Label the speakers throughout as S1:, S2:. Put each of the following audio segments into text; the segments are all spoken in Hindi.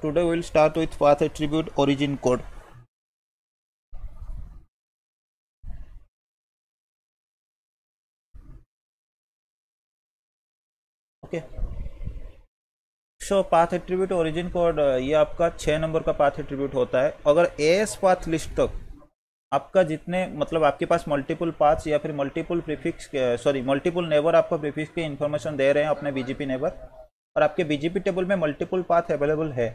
S1: so तो today we will start with path attribute origin code Okay. So path attribute origin code ये आपका छः नंबर का पाथ एट्रीब्यूट होता है अगर एस पाथ लिस्ट तक आपका जितने मतलब आपके पास मल्टीपल पाथ या फिर multiple prefix sorry multiple neighbour आपका प्रीफिक्स के इन्फॉर्मेशन दे रहे हैं अपने बीजेपी नेबर और आपके बीजेपी टेबल में मल्टीपल पाथ अवेलेबल है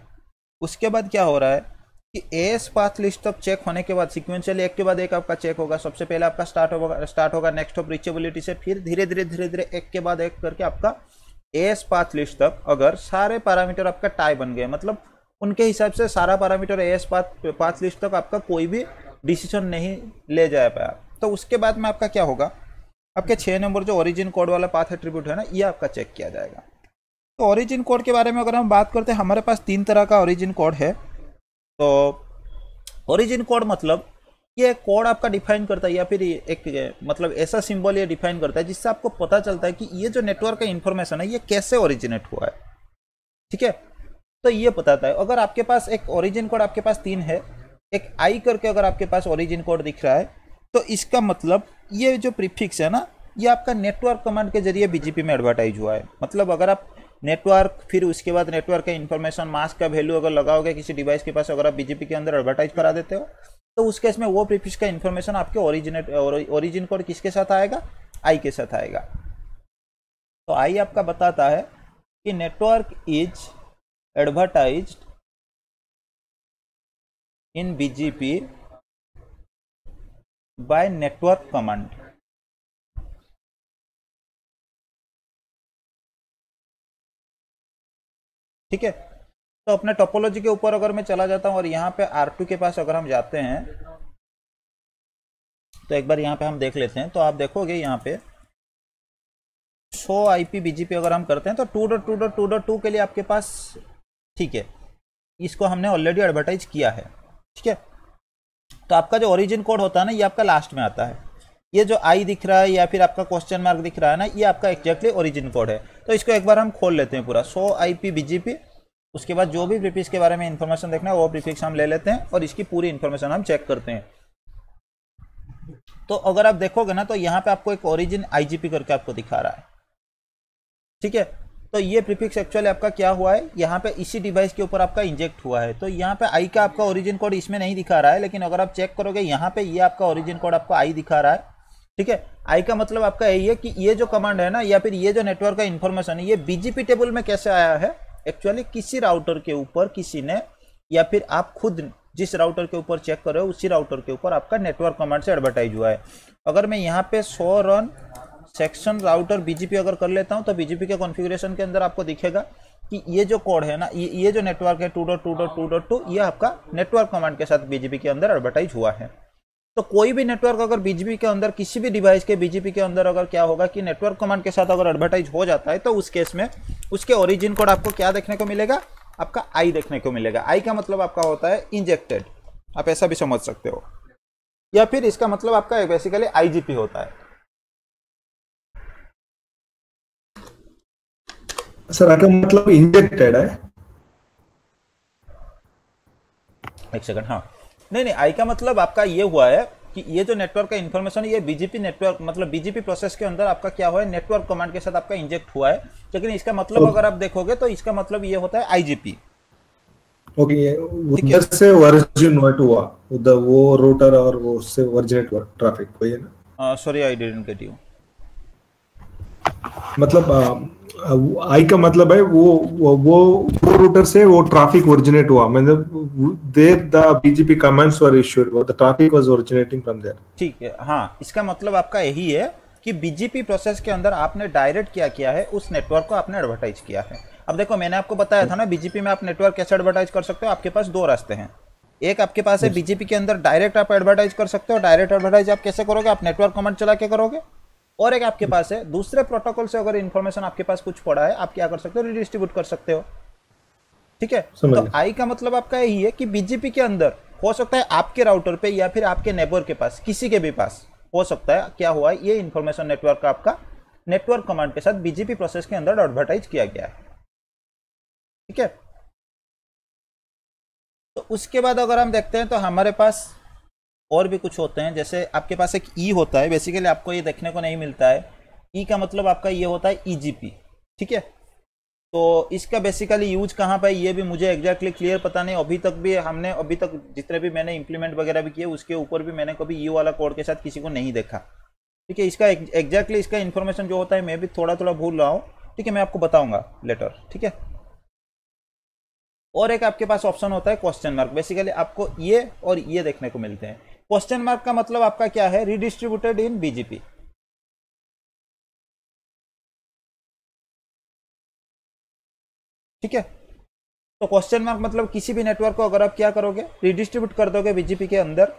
S1: उसके बाद क्या हो रहा है कि AS path list of check होने के बाद सिक्वेंशियली एक के बाद एक आपका चेक होगा सबसे पहले आपका स्टार्ट होगा स्टार्ट होगा नेक्स्ट ऑफ रीचेबिलिटी से फिर धीरे धीरे धीरे धीरे एक के बाद एक करके आपका एस पाथ लिस्ट तक अगर सारे पैरामीटर आपका टाई बन गए मतलब उनके हिसाब से सारा parameter AS path path list तक आपका कोई भी डिसीजन नहीं ले जा पाया तो उसके बाद में आपका क्या होगा आपके छः नंबर जो ओरिजिन कोड वाला पाथ एट्रीब्यूट है ना ये आपका चेक किया जाएगा तो ओरिजिन कोड के बारे में अगर हम बात करते हैं हमारे पास तीन तरह का ओरिजिन कोड है तो ओरिजिन कोड मतलब ये कोड आपका डिफाइन करता है या फिर एक मतलब ऐसा सिंबल ये डिफाइन करता है जिससे आपको पता चलता है कि ये जो नेटवर्क का इन्फॉर्मेशन है ये कैसे ओरिजिनेट हुआ है ठीक है तो ये बताता है अगर आपके पास एक ओरिजिन कोड आपके पास तीन है एक आई करके अगर आपके पास ओरिजिन कोड दिख रहा है तो इसका मतलब ये जो प्रीफिक्स है ना ये आपका नेटवर्क कमांड के जरिए बीजेपी में एडवर्टाइज हुआ है मतलब अगर आप नेटवर्क फिर उसके बाद नेटवर्क का इन्फॉर्मेशन मास्क का वैल्यू अगर लगाओगे किसी डिवाइस के पास अगर आप बीजेपी के अंदर एडवर्टाइज करा देते हो तो उस केस में वो प्रीफिक्स का इन्फॉर्मेशन आपके ओरिजिनेट ओरिजिन कोड किसके साथ आएगा आई के साथ आएगा तो आई आपका बताता है कि network is advertise in BGP by network command ठीक है तो अपने टोपोलॉजी के ऊपर अगर मैं चला जाता हूँ और यहाँ पे R2 के पास अगर हम जाते हैं तो एक बार यहाँ पे हम देख लेते हैं तो आप देखोगे यहाँ पे 100 आई पी बीजीपी अगर हम करते हैं तो two dot two dot two dot two के लिए आपके पास ठीक है इसको हमने ऑलरेडी एडवर्टाइज किया है ठीक है तो आपका जो ओरिजिन कोड होता है ना ये आपका लास्ट में आता है ये जो आई दिख रहा है या फिर आपका क्वेश्चन मार्क दिख रहा है ना ये आपका एक्जैक्टली ओरिजिन कोड है तो इसको एक बार हम खोल लेते हैं पूरा सो आई पी बीजीपी उसके बाद जो भी प्रीफिक्स के बारे में इन्फॉर्मेशन देखना है वो प्रीफिक्स हम ले लेते हैं और इसकी पूरी इन्फॉर्मेशन हम चेक करते हैं तो अगर आप देखोगे ना तो यहाँ पे आपको एक ओरिजिन आईजीपी करके आपको दिखा रहा है ठीक है तो ये प्रीफिक्स एक्चुअली आपका क्या हुआ है यहाँ पे इसी डिवाइस के ऊपर आपका इंजेक्ट हुआ है तो यहाँ पे आई का आपका ओरिजिन कोड इसमें नहीं दिखा रहा है लेकिन अगर आप चेक करोगे यहाँ पे ये यह आपका ओरिजिन कोड आपको आई दिखा रहा है ठीक है आई का मतलब आपका यही है कि ये जो कमांड है ना या फिर ये जो नेटवर्क का इन्फॉर्मेशन है ये बीजीपी टेबल में कैसे आया है एक्चुअली किसी राउटर के ऊपर किसी ने या फिर आप खुद जिस राउटर के ऊपर चेक कर रहे हो उसी राउटर के ऊपर आपका नेटवर्क कमांड से एडवर्टाइज हुआ है अगर मैं यहाँ पे सौ रन सेक्शन राउटर बीजीपी अगर कर लेता हूँ तो बीजीपी के कॉन्फ़िगरेशन के अंदर आपको दिखेगा कि ये जो कोड है ना ये जो नेटवर्क है two dot two dot two dot two ये आपका नेटवर्क कमांड के साथ बीजीपी के अंदर एडवर्टाइज हुआ है तो कोई भी नेटवर्क अगर बीजेपी के अंदर किसी भी डिवाइस के बीजेपी के अंदर अगर क्या होगा कि नेटवर्क कमांड के साथ अगर एडवर्टाइज हो जाता है तो उस केस में उसके ओरिजिन कोड आपको क्या देखने को मिलेगा आपका आई देखने को मिलेगा आई का मतलब आपका होता है इंजेक्टेड आप ऐसा भी समझ सकते हो या फिर इसका मतलब आपका बेसिकली आईजीपी होता है सर आपका मतलब इंजेक्टेड है एक सेकंड हाँ नहीं नहीं आई का मतलब आपका ये हुआ है कि ये जो नेटवर्क का इन्फॉर्मेशन ये बीजेपी नेटवर्क मतलब बीजेपी प्रोसेस के अंदर आपका क्या हुआ है नेटवर्क कमांड के साथ आपका इंजेक्ट हुआ है लेकिन इसका मतलब अगर आप देखोगे तो इसका मतलब ये होता है आईजीपी ओके उधर से वर्जिन वर्ट हुआ उधर वो रोटर और वो उससे वर्जिनेट ट्रैफिक वही है ना sorry I didn't get you मतलब आई का मतलब है वो वो वो रूटर से वो ट्रैफिक ओरिजिनेट हुआ मतलब there the BGP commands were issued the traffic was originating from there ठीक है हां इसका मतलब आपका यही है कि बीजेपी प्रोसेस के अंदर आपने डायरेक्ट क्या किया है उस नेटवर्क को आपने एडवर्टाइज किया है अब देखो मैंने आपको बताया था ना बीजेपी में आप नेटवर्क कैसे एडवर्टाइज कर सकते हो आपके पास दो रास्ते हैं एक आपके पास है बीजेपी के अंदर डायरेक्ट आप एडवर्टाइज कर सकते हो डायरेक्ट एडवर्टाइज आप कैसे करोगे आप नेटवर्क कमेंट चला के करोगे और एक आपके पास है दूसरे प्रोटोकॉल से अगर इन्फॉर्मेशन आपके पास कुछ पड़ा है आप क्या कर सकते हो रिडिस्ट्रीब्यूट कर सकते हो ठीक है तो आई का मतलब आपका यही है कि बीजेपी के अंदर हो सकता है आपके राउटर पे या फिर आपके नेबर के पास किसी के भी पास हो सकता है क्या हुआ है ये इन्फॉर्मेशन नेटवर्क का आपका नेटवर्क कमांड के साथ बीजेपी प्रोसेस के अंदर एडवर्टाइज किया गया है ठीक है तो उसके बाद अगर हम देखते हैं तो हमारे पास और भी कुछ होते हैं जैसे आपके पास एक ई e होता है बेसिकली आपको ये देखने को नहीं मिलता है ई e का मतलब आपका ये होता है ई e ठीक है तो इसका बेसिकली यूज कहाँ पर ये भी मुझे एग्जैक्टली क्लियर पता नहीं अभी तक भी हमने अभी तक जितने भी मैंने इंप्लीमेंट वगैरह भी किए उसके ऊपर भी मैंने कभी ई वाला कोड के साथ किसी को नहीं देखा ठीक है इसका एग्जैक्टली इसका इन्फॉर्मेशन जो होता है मैं भी थोड़ा थोड़ा भूल रहा हूँ ठीक है मैं आपको बताऊंगा लेटर ठीक है और एक आपके पास ऑप्शन होता है क्वेश्चन मार्क बेसिकली आपको ये और ये देखने को मिलते हैं क्वेश्चन मार्क का मतलब आपका क्या है रिडिस्ट्रीब्यूटेड इन बीजेपी ठीक है तो क्वेश्चन मार्क मतलब किसी भी नेटवर्क को अगर आप क्या करोगे रिडिस्ट्रीब्यूट कर दोगे बीजेपी के अंदर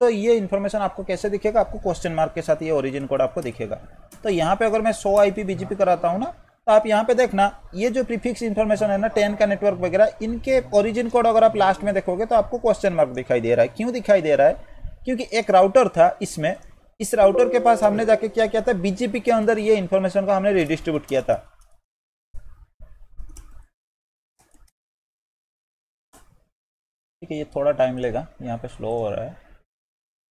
S1: तो ये इन्फॉर्मेशन आपको कैसे दिखेगा आपको क्वेश्चन मार्क के साथ ये ओरिजिन कोड आपको दिखेगा तो यहाँ पे अगर मैं 100 आईपी बीजेपी कराता हूँ ना तो आप यहाँ पे देखना ये जो प्रीफिक्स इन्फॉर्मेशन है ना टेन का नेटवर्क वगैरह इनके ओरिजिन कोड अगर आप लास्ट में देखोगे तो आपको क्वेश्चन मार्क दिखाई दे रहा है क्यों दिखाई दे रहा है क्योंकि एक राउटर था इसमें इस राउटर के पास हमने जाके क्या किया था बीजेपी के अंदर ये इन्फॉर्मेशन को हमने रिडिस्ट्रीब्यूट किया था ठीक है ये थोड़ा टाइम लेगा यहाँ पे स्लो हो रहा है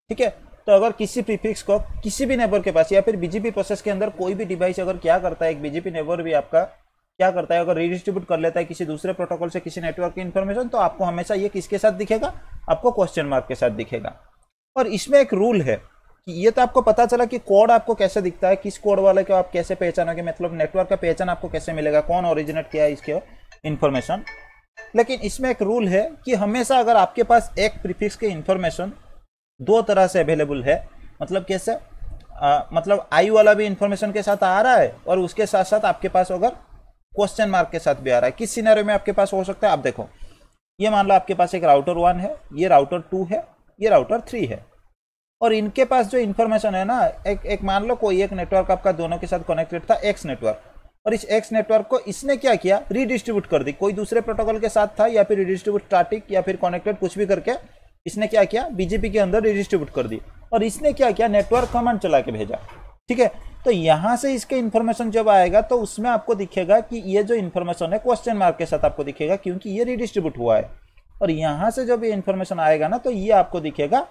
S1: ठीक है तो अगर किसी प्रीफिक्स को किसी भी नेबर के पास या फिर बीजेपी प्रोसेस के अंदर कोई भी डिवाइस अगर क्या करता है एक बीजेपी नेबर भी आपका क्या करता है अगर रिडिस्ट्रीब्यूट कर लेता है किसी दूसरे प्रोटोकॉल से किसी नेटवर्क की इन्फॉर्मेशन तो आपको हमेशा ये किसके साथ दिखेगा आपको क्वेश्चन मार्क के साथ दिखेगा और इसमें एक रूल है कि ये तो आपको पता चला कि कोड आपको कैसे दिखता है किस कोड वाले को आप कैसे पहचानोगे मतलब नेटवर्क का पहचान आपको कैसे मिलेगा कौन ओरिजिनेट किया है इसके इन्फॉर्मेशन लेकिन इसमें एक रूल है कि हमेशा अगर आपके पास एक प्रीफिक्स के इन्फॉर्मेशन दो तरह से अवेलेबल है मतलब कैसे आ, मतलब आई वाला भी इन्फॉर्मेशन के साथ आ रहा है और उसके साथ साथ आपके पास अगर क्वेश्चन मार्क के साथ भी आ रहा है किस सिनेरियो में आपके पास हो सकता है आप देखो ये मान लो आपके पास एक राउटर वन है ये राउटर टू है ये राउटर थ्री है और इनके पास जो इन्फॉर्मेशन है ना एक एक मान लो कोई एक नेटवर्क आपका दोनों के साथ कनेक्टेड था एक्स नेटवर्क और इस एक्स नेटवर्क को इसने क्या किया रीडिस्ट्रीब्यूट कर दी कोई दूसरे प्रोटोकॉल के साथ था या फिर रीडिस्ट्रीब्यूट स्टार्टिक या फिर कनेक्टेड कुछ भी करके इसने क्या किया बीजेपी के अंदर रिडिस्ट्रीब्यूट कर दी और इसने क्या किया नेटवर्क कमांड चला के भेजा ठीक है तो यहाँ से इसके इन्फॉर्मेशन जब आएगा तो उसमें आपको दिखेगा कि ये जो इन्फॉर्मेशन है क्वेश्चन मार्क के साथ आपको दिखेगा क्योंकि ये रिडिस्ट्रीब्यूट हुआ है और यहाँ से जब ये इंफॉर्मेशन आएगा ना तो ये आपको दिखेगा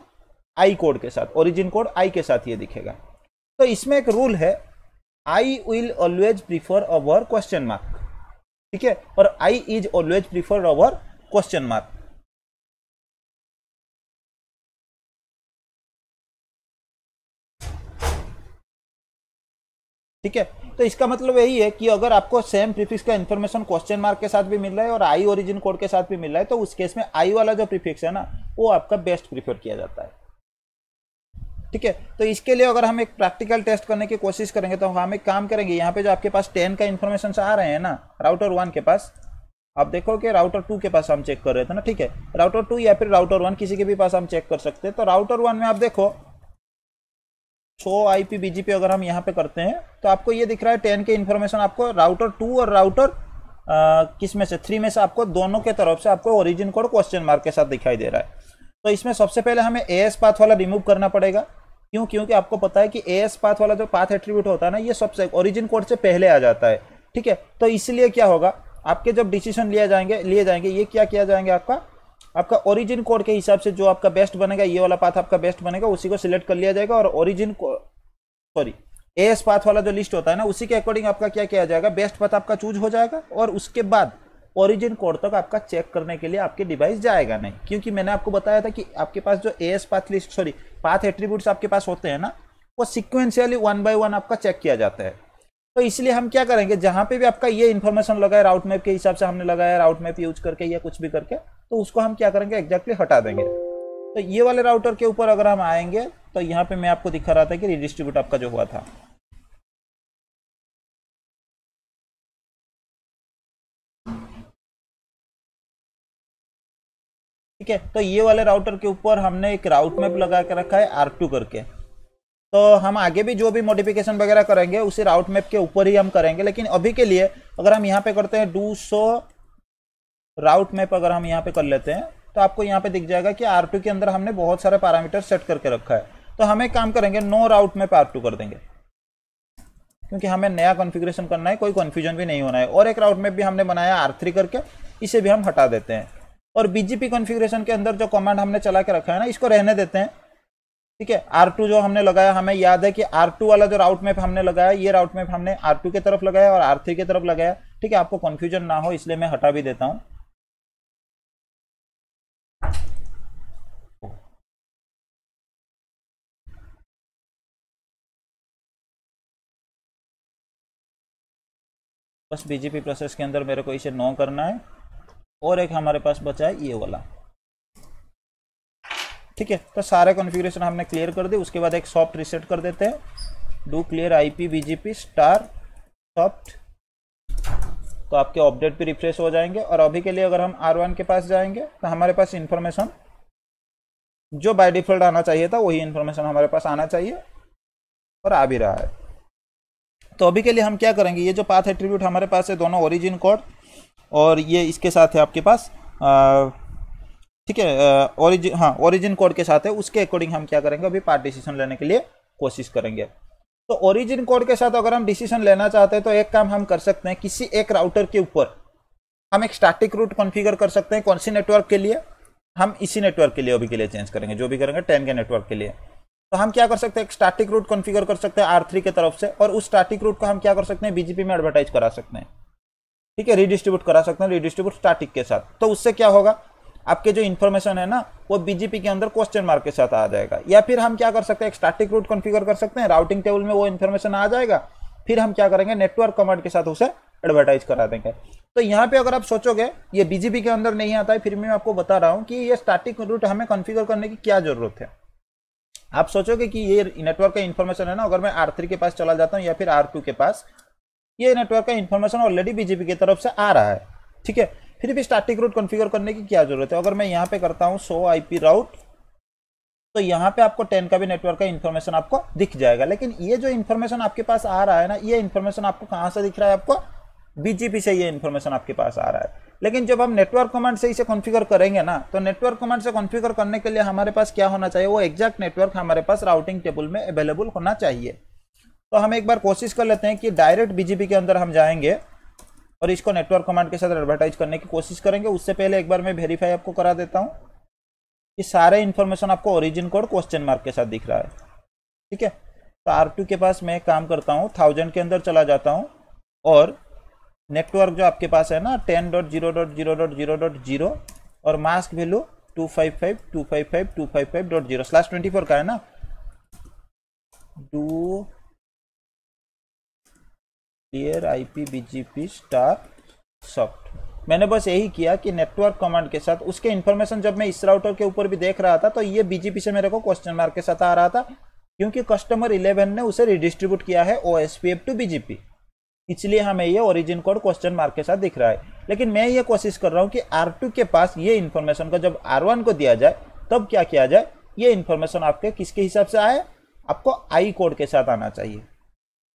S1: आई कोड के साथ ओरिजिन कोड आई के साथ ये दिखेगा तो इसमें एक रूल है I will always prefer our question mark ठीक है और I is always prefer our question mark ठीक है तो इसका मतलब यही है कि अगर आपको सेम प्रीफिक्स का इन्फॉर्मेशन क्वेश्चन मार्क के साथ भी मिल रहा है और आई ओरिजिन कोड के साथ भी मिल रहा है तो उस केस में आई वाला जो प्रीफिक्स है ना वो आपका बेस्ट प्रीफर किया जाता है ठीक है तो इसके लिए अगर हम एक प्रैक्टिकल टेस्ट करने की कोशिश करेंगे तो हम एक काम करेंगे यहाँ पे जो आपके पास टेन का इन्फॉर्मेशन आ रहे हैं ना राउटर वन के पास आप देखो कि राउटर टू के पास हम चेक कर रहे थे ना ठीक है राउटर टू या फिर राउटर वन किसी के भी पास हम चेक कर सकते हैं तो राउटर वन में आप देखो शो आई पी बी अगर हम यहाँ पे करते हैं तो आपको ये दिख रहा है टेन के इन्फॉर्मेशन आपको राउटर टू और राउटर किस में से थ्री में से आपको दोनों के तरफ से आपको ओरिजिन कोड क्वेश्चन मार्क के साथ दिखाई दे रहा है तो इसमें सबसे पहले हमें ए एस पाथ वाला रिमूव करना पड़ेगा क्यों क्योंकि आपको पता है कि ए एस पाथ वाला जो पाथ एट्रीब्यूट होता है ना ये सबसे ओरिजिन कोड से पहले आ जाता है ठीक है तो इसलिए क्या होगा आपके जब डिसीजन लिए जाएंगे लिए जाएंगे ये क्या किया जाएंगे आपका आपका ओरिजिन कोड के हिसाब से जो आपका बेस्ट बनेगा ये वाला पाथ आपका बेस्ट बनेगा उसी को सिलेक्ट कर लिया जाएगा और origin sorry A S path वाला जो लिस्ट होता है ना उसी के अकॉर्डिंग आपका क्या किया जाएगा बेस्ट पाथ आपका चूज हो जाएगा और उसके बाद ओरिजिन कोड तक आपका चेक करने के लिए आपके डिवाइस जाएगा नहीं क्योंकि मैंने आपको बताया था कि आपके पास जो A S path list sorry path attribute आपके पास होते हैं ना वो सिक्वेंशियली वन बाय वन आपका चेक किया जाता है तो इसलिए हम क्या करेंगे जहां पे भी आपका ये इन्फॉर्मेशन लगा है राउट मैप के हिसाब से हमने लगाया राउट मैप यूज करके या कुछ भी करके तो उसको हम क्या करेंगे एग्जैक्टली हटा देंगे तो ये वाले राउटर के ऊपर अगर हम आएंगे तो यहाँ पे मैं आपको दिखा रहा था कि रिडिस्ट्रीब्यूट आपका जो हुआ था ठीक है तो ये वाले राउटर के ऊपर हमने एक राउट मैप लगा के रखा है आर टू करके तो हम आगे भी जो भी मॉडिफिकेशन वगैरह करेंगे उसी राउट मैप के ऊपर ही हम करेंगे लेकिन अभी के लिए अगर हम यहाँ पे करते हैं डू सो राउट मैप अगर हम यहाँ पे कर लेते हैं तो आपको यहाँ पे दिख जाएगा कि आर के अंदर हमने बहुत सारे पैरामीटर सेट करके रखा है तो हम एक काम करेंगे नो राउट मैप आर कर देंगे क्योंकि हमें नया कॉन्फिग्रेशन करना है कोई कन्फ्यूजन भी नहीं होना है और एक राउट मैप भी हमने बनाया आर करके इसे भी हम हटा देते हैं और बीजेपी कॉन्फ़िगरेशन के अंदर जो कमांड हमने चला के रखा है ना इसको रहने देते हैं ठीक है R2 जो हमने लगाया हमें याद है कि टू वाला जो राउट मैप हमने लगाया ये राउट मैप हमने R2 के तरफ लगाया और थ्री की तरफ लगाया ठीक है आपको कंफ्यूजन ना हो इसलिए मैं हटा भी देता हूँ बस बीजेपी प्रोसेस के अंदर मेरे को इसे नो करना है और एक हमारे पास बचा है ये वाला ठीक है तो सारे कॉन्फ़िगरेशन हमने क्लियर कर दी उसके बाद एक सॉफ्ट रिसेट कर देते हैं do clear I P star soft तो आपके अपडेट भी रिफ्रेश हो जाएंगे और अभी के लिए अगर हम आर वन के पास जाएंगे तो हमारे पास इन्फॉर्मेशन जो बाय डिफ़ॉल्ट आना चाहिए था वही इन्फॉर्मेशन हमारे पास आना चाहिए और आ भी रहा है तो अभी के लिए हम क्या करेंगे ये जो पाथ एट्रीब्यूट हमारे पास है दोनों ओरिजिन कोड और ये इसके साथ है आपके पास आ, ठीक है ओरिजिन हाँ ओरिजिन कोड के साथ है उसके अकॉर्डिंग हम क्या करेंगे अभी पार्ट डिसीजन लेने के लिए कोशिश करेंगे तो ओरिजिन कोड के साथ अगर हम डिसीजन लेना चाहते हैं तो एक काम हम कर सकते हैं किसी एक राउटर के ऊपर हम एक स्टैटिक रूट कॉन्फ़िगर कर सकते हैं कौन सी नेटवर्क के लिए हम इसी नेटवर्क के लिए अभी के लिए चेंज करेंगे जो भी करेंगे टेन के नेटवर्क के लिए तो हम क्या कर सकते हैं एक स्टैटिक रूट कॉन्फ़िगर कर सकते हैं आर थ्री के तरफ से और उस स्टैटिक रूट को हम क्या कर सकते हैं बीजेपी में एडवर्टाइज करा सकते हैं ठीक है रीडिस्ट्रीब्यूट करा सकते हैं रीडिस्ट्रीब्यूट स्टैटिक के साथ तो उससे क्या होगा आपके जो इन्फॉर्मेशन है ना वो बीजेपी के अंदर क्वेश्चन मार्क के साथ आ जाएगा या फिर हम क्या कर सकते हैं स्टैटिक रूट कॉन्फ़िगर कर सकते हैं राउटिंग टेबल में वो इन्फॉर्मेशन आ जाएगा फिर हम क्या करेंगे नेटवर्क कमांड के साथ उसे एडवर्टाइज करा देंगे तो यहाँ पे अगर आप सोचोगे ये बीजेपी के अंदर नहीं आता है फिर मैं आपको बता रहा हूँ कि ये स्टैटिक रूट हमें कॉन्फ़िगर करने की क्या ज़रूरत है आप सोचोगे कि ये नेटवर्क का इन्फॉर्मेशन है ना अगर मैं आर थ्री के पास चला जाता हूँ या फिर आर टू के पास ये नेटवर्क का इन्फॉर्मेशन ऑलरेडी बीजेपी की तरफ से आ रहा है ठीक है फिर भी स्टार्टिंग रूट कॉन्फ़िगर करने की क्या ज़रूरत है अगर मैं यहाँ पे करता हूँ सो आईपी राउट तो यहाँ पे आपको टेन का भी नेटवर्क का इन्फॉर्मेशन आपको दिख जाएगा लेकिन ये जो इन्फॉर्मेशन आपके पास आ रहा है ना ये इन्फॉर्मेशन आपको कहाँ से दिख रहा है आपको बीजेपी से ये इन्फॉर्मेशन आपके पास आ रहा है लेकिन जब हम नेटवर्क कमांड से इसे कॉन्फ़िगर करेंगे ना तो नेटवर्क कमांड से कॉन्फ़िगर करने के लिए हमारे पास क्या होना चाहिए वो एग्जैक्ट नेटवर्क हमारे पास राउटिंग टेबल में अवेलेबल होना चाहिए तो हम एक बार कोशिश कर लेते हैं कि डायरेक्ट बीजेपी के अंदर हम जाएंगे और इसको नेटवर्क कमांड के साथ एडवर्टाइज करने की कोशिश करेंगे उससे पहले एक बार मैं वेरीफाई आपको करा देता हूँ कि सारे इन्फॉर्मेशन आपको ओरिजिन कोड क्वेश्चन मार्क के साथ दिख रहा है ठीक है तो आर के पास मैं काम करता हूँ थाउजेंड के अंदर चला जाता हूँ और नेटवर्क जो आपके पास है ना ten dot zero dot zero dot zero dot zero और mask value two five five two five five two five five dot zero slash twenty four का है ना do clear I P B G P star soft मैंने बस यही किया कि नेटवर्क कमांड के साथ उसके इन्फॉर्मेशन जब मैं इस राउटर के ऊपर भी देख रहा था तो ये बीजीपी से मेरे को क्वेश्चन मार्क के साथ आ रहा था क्योंकि कस्टमर 11 ने उसे रिडिस्ट्रीब्यूट किया है O S P F to BGP इसलिए हमें ये ओरिजिन कोड क्वेश्चन मार्क के साथ दिख रहा है लेकिन मैं ये कोशिश कर रहा हूँ कि आर टू के पास ये इन्फॉर्मेशन को जब आर वन को दिया जाए तब क्या किया जाए ये इन्फॉर्मेशन आपके किसके हिसाब से आए आपको आई कोड के साथ आना चाहिए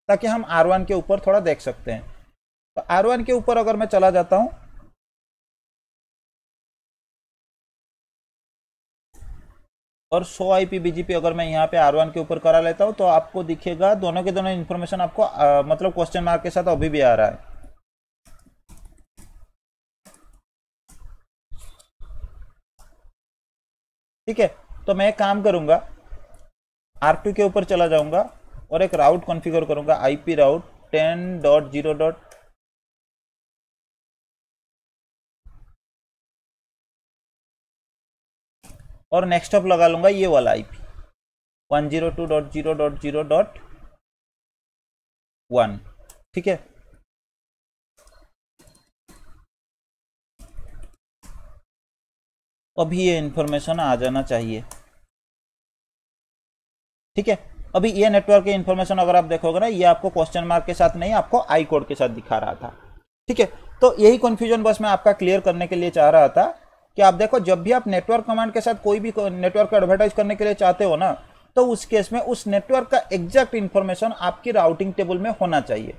S1: ताकि हम आर वन के ऊपर थोड़ा देख सकते हैं तो आर वन के ऊपर अगर मैं चला जाता हूं और 100 आई पी बीजीपी अगर मैं यहाँ पे आर वन के ऊपर करा लेता हूँ तो आपको दिखेगा दोनों के दोनों इन्फॉर्मेशन आपको आ, मतलब क्वेश्चन मार्क के साथ अभी भी आ रहा है ठीक है तो मैं काम करूंगा आर टू के ऊपर चला जाऊंगा और एक राउट कॉन्फ़िगर करूँगा IP route ten dot zero dot और नेक्स्ट ऑफ लगा लूँगा ये वाला IP one zero two dot zero dot zero dot one ठीक है अभी ये इन्फॉर्मेशन आ जाना चाहिए ठीक है अभी ये नेटवर्क की इन्फॉर्मेशन अगर आप देखोगे ना ये आपको क्वेश्चन मार्क के साथ नहीं आपको आई कोड के साथ दिखा रहा था ठीक है तो यही कन्फ्यूजन बस मैं आपका क्लियर करने के लिए चाह रहा था कि आप देखो जब भी आप नेटवर्क कमांड के साथ कोई भी नेटवर्क को एडवर्टाइज करने के लिए चाहते हो ना तो उस केस में उस नेटवर्क का एग्जैक्ट इन्फॉर्मेशन आपकी राउटिंग टेबल में होना चाहिए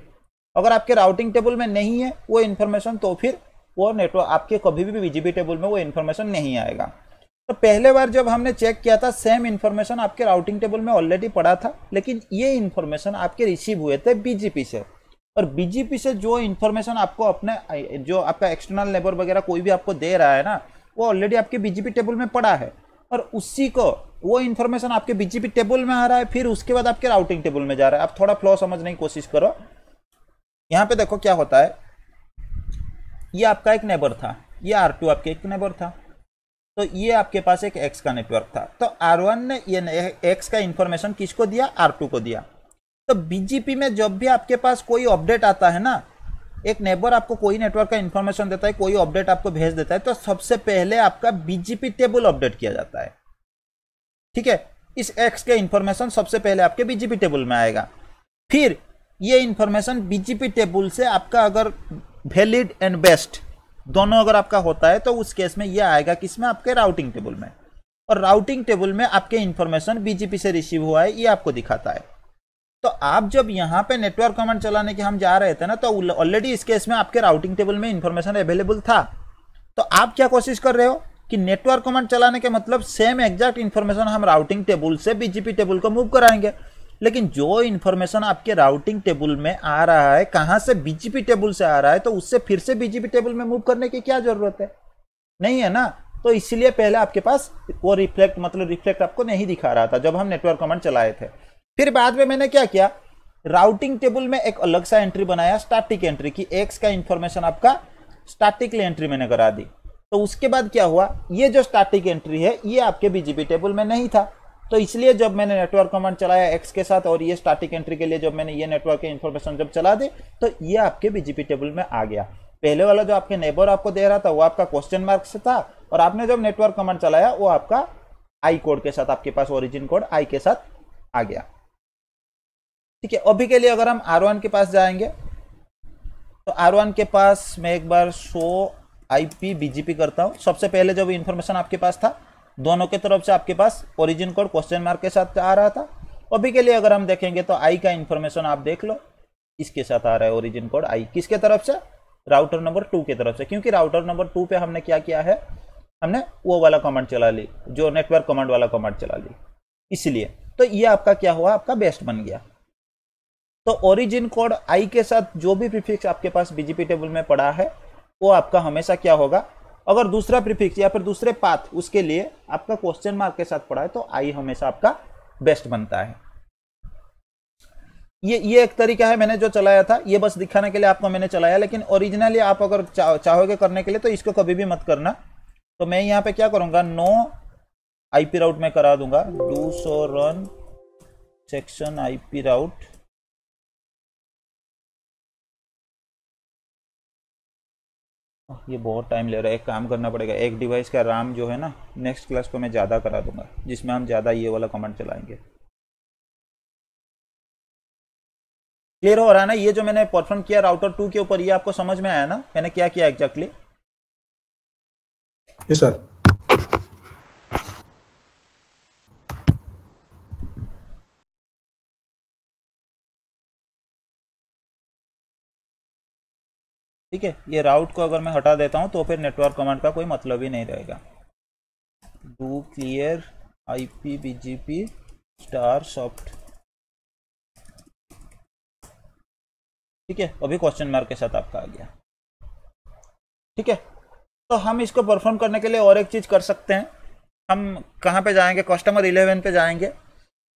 S1: अगर आपके राउटिंग टेबल में नहीं है वो इन्फॉर्मेशन तो फिर वो नेटवर्क आपके कभी भी वीजीबी टेबल में वो इन्फॉर्मेशन नहीं आएगा तो पहले बार जब हमने चेक किया था सेम इन्फॉर्मेशन आपके राउटिंग टेबल में ऑलरेडी पड़ा था लेकिन ये इन्फॉर्मेशन आपके रिसीव हुए थे बीजेपी से और बीजेपी से जो इन्फॉर्मेशन आपको अपने जो आपका एक्सटर्नल लेबर वगैरह कोई भी आपको दे रहा है ना वो ऑलरेडी आपके बीजेपी टेबल में पड़ा है और उसी को वो इन्फॉर्मेशन आपके बीजेपी टेबल में आ रहा है फिर उसके बाद आपके राउटिंग टेबल में जा रहा है आप थोड़ा फ्लो समझने की कोशिश करो यहाँ पे देखो क्या होता है ये आपका एक नेबर था ये आर टू आपके एक नेबर था तो ये आपके पास एक एक्स का नेटवर्क था तो आर वन ने ये एक्स का इन्फॉर्मेशन किसको दिया आर टू को दिया तो बीजीपी में जब भी आपके पास कोई अपडेट आता है ना एक नेबर आपको कोई नेटवर्क का इन्फॉर्मेशन देता है कोई अपडेट आपको भेज देता है तो सबसे पहले आपका बीजीपी टेबल अपडेट किया जाता है ठीक है इस एक्स के इन्फॉर्मेशन सबसे पहले आपके बीजीपी टेबल में आएगा फिर ये इन्फॉर्मेशन बीजीपी टेबल से आपका अगर वैलिड एंड बेस्ट दोनों अगर आपका होता है तो उस केस में यह आएगा किसमें आपके राउटिंग टेबल में और राउटिंग टेबल में आपके इन्फॉर्मेशन बीजेपी से रिसीव हुआ है ये आपको दिखाता है तो आप जब यहाँ पे नेटवर्क कमांड चलाने के हम जा रहे थे ना तो ऑलरेडी इस केस में आपके राउटिंग टेबल में इन्फॉर्मेशन अवेलेबल था तो आप क्या कोशिश कर रहे हो कि नेटवर्क कमांड चलाने के मतलब सेम एग्जैक्ट इन्फॉर्मेशन हम राउटिंग टेबल से बीजेपी टेबल को मूव कराएंगे लेकिन जो इन्फॉर्मेशन आपके राउटिंग टेबल में आ रहा है कहाँ से बीजीपी टेबल से आ रहा है तो उससे फिर से बीजीपी टेबल में मूव करने की क्या जरूरत है नहीं है ना तो इसलिए पहले आपके पास वो रिफ्लेक्ट मतलब रिफ्लेक्ट आपको नहीं दिखा रहा था जब हम नेटवर्क कमांड चलाए थे फिर बाद में मैंने क्या किया राउटिंग टेबल में एक अलग सा एंट्री बनाया स्टार्टिक एंट्री की एक्स का इन्फॉर्मेशन आपका स्टार्टिकली एंट्री मैंने करा दी तो उसके बाद क्या हुआ ये जो स्टार्टिक एंट्री है ये आपके बीजीपी टेबल में नहीं था तो इसलिए जब मैंने नेटवर्क कमांड चलाया एक्स के साथ और ये स्टार्टिंग एंट्री के लिए जब मैंने ये नेटवर्क के इन्फॉर्मेशन जब चला दी तो ये आपके बीजीपी टेबल में आ गया पहले वाला जो आपके नेबर आपको दे रहा था वो आपका क्वेश्चन मार्क से था और आपने जब नेटवर्क कमांड चलाया वो आपका आई कोड के साथ आपके पास ओरिजिन कोड आई के साथ आ गया ठीक है अभी के लिए अगर हम आर के पास जाएंगे तो आर के पास मैं एक बार शो आई बीजीपी करता हूँ सबसे पहले जब इन्फॉर्मेशन आपके पास था दोनों के तरफ से आपके पास ओरिजिन कोड क्वेश्चन मार्क के साथ आ रहा था अभी के लिए अगर हम देखेंगे तो आई का इन्फॉर्मेशन आप देख लो इसके साथ आ रहा है ओरिजिन कोड आई किसके तरफ से राउटर नंबर टू की तरफ से क्योंकि राउटर नंबर टू पे हमने क्या किया है हमने वो वाला कमांड चला ली जो नेटवर्क कमांड वाला कमांड चला ली इसलिए तो ये आपका क्या हुआ आपका बेस्ट बन गया तो ओरिजिन कोड आई के साथ जो भी प्रीफिक्स आपके पास बीजीपी टेबल में पड़ा है वो आपका हमेशा क्या होगा अगर दूसरा प्रीफिक्स या फिर दूसरे पाथ उसके लिए आपका क्वेश्चन मार्क के साथ पड़ा है तो आई हमेशा आपका बेस्ट बनता है ये ये एक तरीका है मैंने जो चलाया था ये बस दिखाने के लिए आपको मैंने चलाया लेकिन ओरिजिनली आप अगर चाह, चाहोगे करने के लिए तो इसको कभी भी मत करना तो मैं यहाँ पे क्या करूँगा नो आईपी राउट में करा दूंगा do show run section IP route ये बहुत टाइम ले रहा है एक काम करना पड़ेगा एक डिवाइस का राम जो है ना नेक्स्ट क्लास को मैं ज़्यादा करा दूंगा जिसमें हम ज़्यादा ये वाला कमेंट चलाएंगे क्लियर हो रहा है ना ये जो मैंने परफॉर्म किया राउटर टू के ऊपर ये आपको समझ में आया ना मैंने क्या किया एग्जैक्टली सर ठीक है ये राउट को अगर मैं हटा देता हूँ तो फिर नेटवर्क कमांड का कोई मतलब ही नहीं रहेगा do clear I P B G P star soft ठीक है अभी क्वेश्चन मार्क के साथ आपका आ गया ठीक है तो हम इसको परफॉर्म करने के लिए और एक चीज़ कर सकते हैं हम कहाँ पे जाएंगे कस्टमर इलेवन पे जाएंगे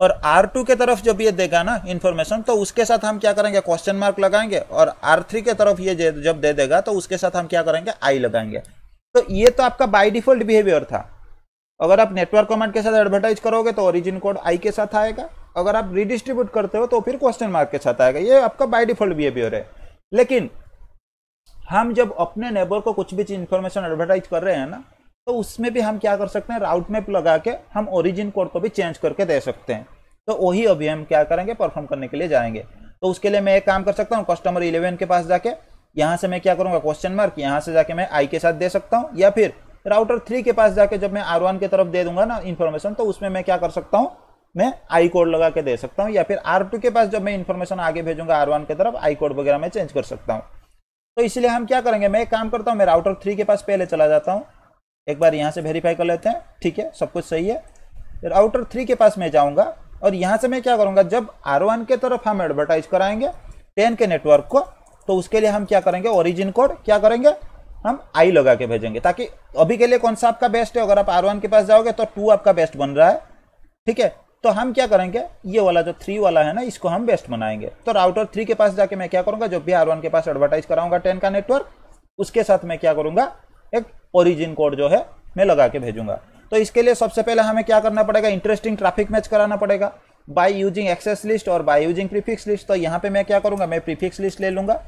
S1: और R2 के तरफ जब ये देगा ना इन्फॉर्मेशन तो उसके साथ हम क्या करेंगे क्वेश्चन मार्क लगाएंगे और R3 के तरफ ये जब दे देगा तो उसके साथ हम क्या करेंगे आई लगाएंगे तो ये तो आपका बाई डिफॉल्ट बिहेवियर था अगर आप नेटवर्क कमांड के साथ एडवर्टाइज करोगे तो ओरिजिन कोड आई के साथ आएगा अगर आप रिडिस्ट्रीब्यूट करते हो तो फिर क्वेश्चन मार्क के साथ आएगा ये आपका बाई डिफॉल्ट बिहेवियर है लेकिन हम जब अपने नेबर को कुछ भी इन्फॉर्मेशन एडवर्टाइज कर रहे हैं ना तो उसमें भी हम क्या कर सकते हैं राउट मैप लगा के हम ओरिजिन कोड को भी चेंज करके दे सकते हैं तो वही अभी हम क्या करेंगे परफॉर्म करने के लिए जाएंगे तो उसके लिए मैं एक काम कर सकता हूँ कस्टमर इलेवन के पास जाके यहाँ से मैं क्या करूँगा क्वेश्चन मार्क यहाँ से जाके मैं आई के साथ दे सकता हूँ या फिर राउटर थ्री के पास जाके जब मैं आर वन की तरफ दे दूंगा ना इन्फॉर्मेशन तो उसमें मैं क्या कर सकता हूँ मैं आई कोड लगा के दे सकता हूँ या फिर आर टू के पास जब मैं इन्फॉर्मेशन आगे भेजूंगा आर वन की तरफ आई कोड वगैरह मैं चेंज कर सकता हूँ तो इसलिए हम क्या करेंगे मैं एक काम करता हूँ मैं राउटर थ्री के पास पहले चला जाता हूँ एक बार यहाँ से वेरीफाई कर लेते हैं ठीक है सब कुछ सही है फिर आउटर थ्री के पास मैं जाऊँगा और यहाँ से मैं क्या करूँगा जब आर वन के तरफ हम एडवर्टाइज कराएंगे टेन के नेटवर्क को तो उसके लिए हम क्या करेंगे ओरिजिन कोड क्या करेंगे हम आई लगा के भेजेंगे ताकि अभी के लिए कौन सा आपका बेस्ट है अगर आप आर वन के पास जाओगे तो टू आपका बेस्ट बन रहा है ठीक है तो हम क्या करेंगे ये वाला जो थ्री वाला है ना इसको हम बेस्ट बनाएंगे तो राउटर थ्री के पास जाके मैं क्या करूँगा जब भी आर वन के पास एडवर्टाइज कराऊंगा टेन का नेटवर्क उसके साथ मैं क्या करूंगा एक ओरिजिन कोड जो है मैं लगा के भेजूंगा तो इसके लिए सबसे पहले हमें क्या करना पड़ेगा इंटरेस्टिंग ट्रैफिक मैच कराना पड़ेगा बाय यूजिंग एक्सेस लिस्ट और बाय यूजिंग प्रीफिक्स लिस्ट तो यहाँ पे मैं क्या करूँगा मैं प्रीफिक्स लिस्ट ले लूँगा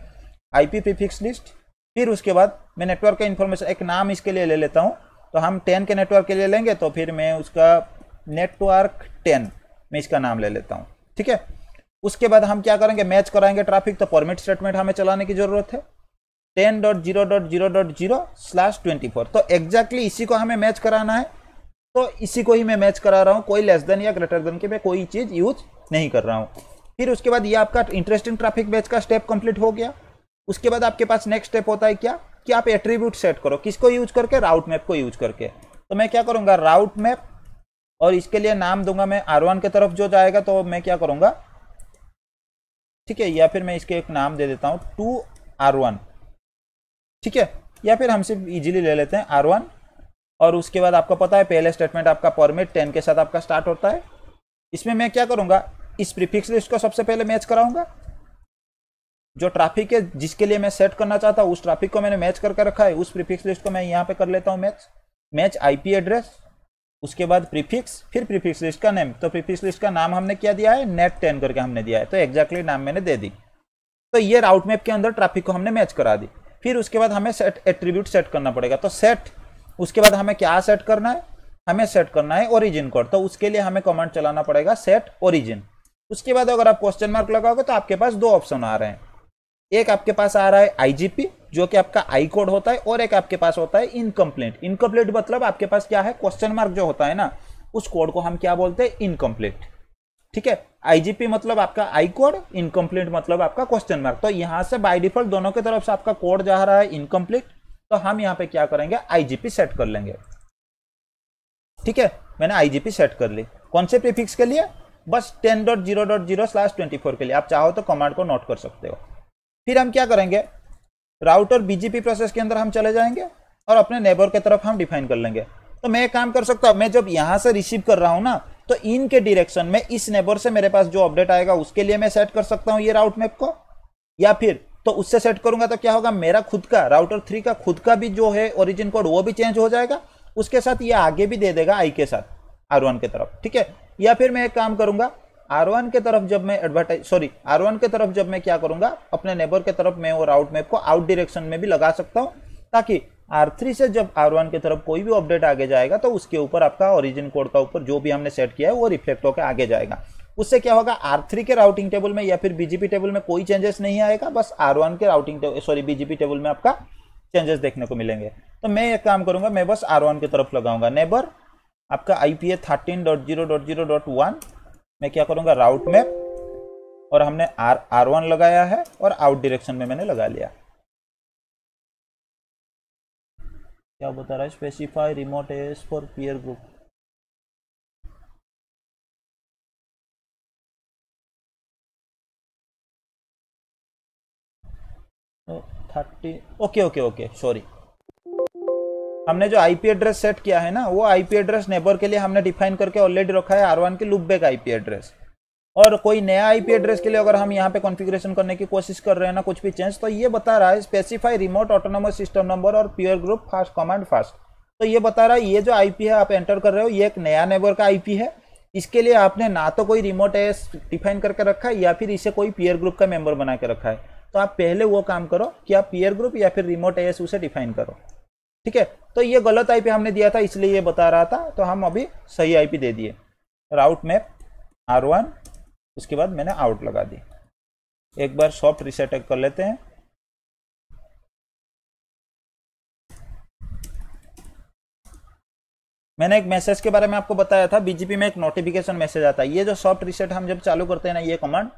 S1: आईपी प्रीफिक्स लिस्ट फिर उसके बाद मैं नेटवर्क का इन्फॉर्मेशन एक नाम इसके लिए ले लेता हूँ तो हम टेन के नेटवर्क के लिए लेंगे तो फिर मैं उसका नेटवर्क टेन मैं इसका नाम ले लेता हूँ ठीक है उसके बाद हम क्या करेंगे मैच कराएंगे ट्रैफिक तो परमिट स्टेटमेंट हमें चलाने की जरूरत है ten dot zero dot zero dot zero slash twenty four तो एग्जैक्टली इसी को हमें मैच कराना है तो इसी को ही मैं मैच करा रहा हूँ कोई लेस देन या ग्रेटर देन के मैं कोई चीज़ यूज नहीं कर रहा हूँ फिर उसके बाद ये आपका इंटरेस्टिंग ट्रैफिक मैच का स्टेप कंप्लीट हो गया उसके बाद आपके पास नेक्स्ट स्टेप होता है क्या कि आप एट्रीब्यूट सेट करो किसको यूज करके राउट मैप को यूज करके तो मैं क्या करूँगा राउट मैप और इसके लिए नाम दूंगा मैं आर वन के तरफ जो जाएगा तो मैं क्या करूँगा ठीक है या फिर मैं इसके एक नाम दे देता हूँ टू आर वन ठीक है या फिर हम सिर्फ इजीली ले लेते हैं आर वन और उसके बाद आपको पता है पहले स्टेटमेंट आपका परमिट टेन के साथ आपका स्टार्ट होता है इसमें मैं क्या करूँगा इस प्रीफिक्स लिस्ट को सबसे पहले मैच कराऊंगा जो ट्रैफिक है जिसके लिए मैं सेट करना चाहता हूँ उस ट्रैफिक को मैंने मैच करके रखा है उस प्रीफिक्स लिस्ट को मैं यहाँ पे कर लेता हूँ मैच मैच आईपी एड्रेस उसके बाद प्रीफिक्स फिर प्रीफिक्स लिस्ट का नेम तो प्रीफिक्स लिस्ट का नाम हमने क्या दिया है नेट टेन करके हमने दिया है तो एक्जैक्टली exactly नाम मैंने दे दी तो ये राउट मैप के अंदर ट्रैफिक को हमने मैच करा दी फिर उसके बाद हमें सेट एट्रीब्यूट सेट करना पड़ेगा तो सेट उसके बाद हमें क्या सेट करना है हमें सेट करना है ओरिजिन कोड तो उसके लिए हमें कमांड चलाना पड़ेगा सेट ओरिजिन उसके बाद अगर आप क्वेश्चन मार्क लगाओगे तो आपके पास दो ऑप्शन आ रहे हैं एक आपके पास आ रहा है आईजीपी जो कि आपका आई कोड होता है और एक आपके पास होता है इनकम्प्लीट इनकम्प्लीट मतलब आपके पास क्या है क्वेश्चन मार्क जो होता है ना उस कोड को हम क्या बोलते हैं इनकम्प्लीट ठीक है आईजीपी मतलब आपका आई कोड इनकम्प्लीट मतलब आपका क्वेश्चन मार्क तो यहां से बाय डिफॉल्ट दोनों की तरफ से आपका कोड जा रहा है इनकम्प्लीट तो हम यहाँ पे क्या करेंगे आईजीपी सेट कर लेंगे ठीक है मैंने आईजीपी सेट कर ली कौन से प्रीफिक्स के लिए बस ten dot zero dot zero slash twenty four के लिए आप चाहो तो कमांड को नोट कर सकते हो फिर हम क्या करेंगे राउटर बीजीपी प्रोसेस के अंदर हम चले जाएंगे और अपने नेबर के तरफ हम डिफाइन कर लेंगे तो मैं काम कर सकता हूँ मैं जब यहाँ से रिसीव कर रहा हूँ ना तो इनके डिरेक्शन में इस नेबर से मेरे पास जो अपडेट आएगा उसके लिए मैं सेट कर सकता हूं ये राउट मैप को या फिर तो उससे सेट करूंगा तो क्या होगा मेरा खुद का राउटर थ्री का खुद का भी जो है ओरिजिन कोड वो भी चेंज हो जाएगा उसके साथ ये आगे भी दे देगा आई के साथ आर वन के तरफ ठीक है या फिर मैं एक काम करूंगा आर वन के तरफ जब मैं एडवर्टाइज सॉरी आर वन के तरफ जब मैं क्या करूंगा अपने नेबर के तरफ मैं वो राउट मैप को आउट डिरेक्शन में भी लगा सकता हूँ ताकि थ्री से जब आर वन की तरफ कोई भी अपडेट आगे जाएगा तो उसके ऊपर आपका ओरिजिन कोड का ऊपर जो भी हमने सेट किया है वो रिफ्लेक्ट होकर आगे जाएगा उससे क्या होगा आर थ्री के राउटिंग टेबल में या फिर बीजेपी टेबल में कोई चेंजेस नहीं आएगा बस आर वन के राउटिंग सॉरी बीजेपी टेबल में आपका चेंजेस देखने को मिलेंगे तो मैं एक काम करूंगा मैं बस आर वन की तरफ लगाऊंगा नेबर आपका I P A thirteen dot zero dot zero dot one मैं क्या करूंगा राउट मैप और हमने आर आर वन लगाया है और आउट डायरेक्शन में मैंने लगा लिया क्या बता रहा है specify remote as for peer group thirty okay okay okay sorry हमने जो आईपी एड्रेस सेट किया है ना वो आईपी एड्रेस नेबर के लिए हमने डिफाइन करके ऑलरेडी रखा है आर वन के लुप आईपी एड्रेस और कोई नया आईपी एड्रेस के लिए अगर हम यहाँ पे कॉन्फ़िगरेशन करने की कोशिश कर रहे हैं ना कुछ भी चेंज तो ये बता रहा है specify remote autonomous system number और peer group fast command fast तो ये बता रहा है ये जो आईपी है आप एंटर कर रहे हो ये एक नया नेबर का आईपी है इसके लिए आपने ना तो कोई रिमोट एस डिफाइन करके रखा है या फिर इसे कोई पीयर ग्रुप का मेम्बर बना के रखा है तो आप पहले वो काम करो कि आप पीयर ग्रुप या फिर रिमोट एस उसे डिफाइन करो ठीक है तो ये गलत आई हमने दिया था इसलिए ये बता रहा था तो हम अभी सही आई दे दिए राउट मैप आर वन उसके बाद मैंने आउट लगा दी एक बार सॉफ्ट रिसेट कर लेते हैं मैंने एक मैसेज के बारे में आपको बताया था बीजेपी में एक नोटिफिकेशन मैसेज आता है ये जो सॉफ्ट रिसेट हम जब चालू करते हैं ना ये कमांड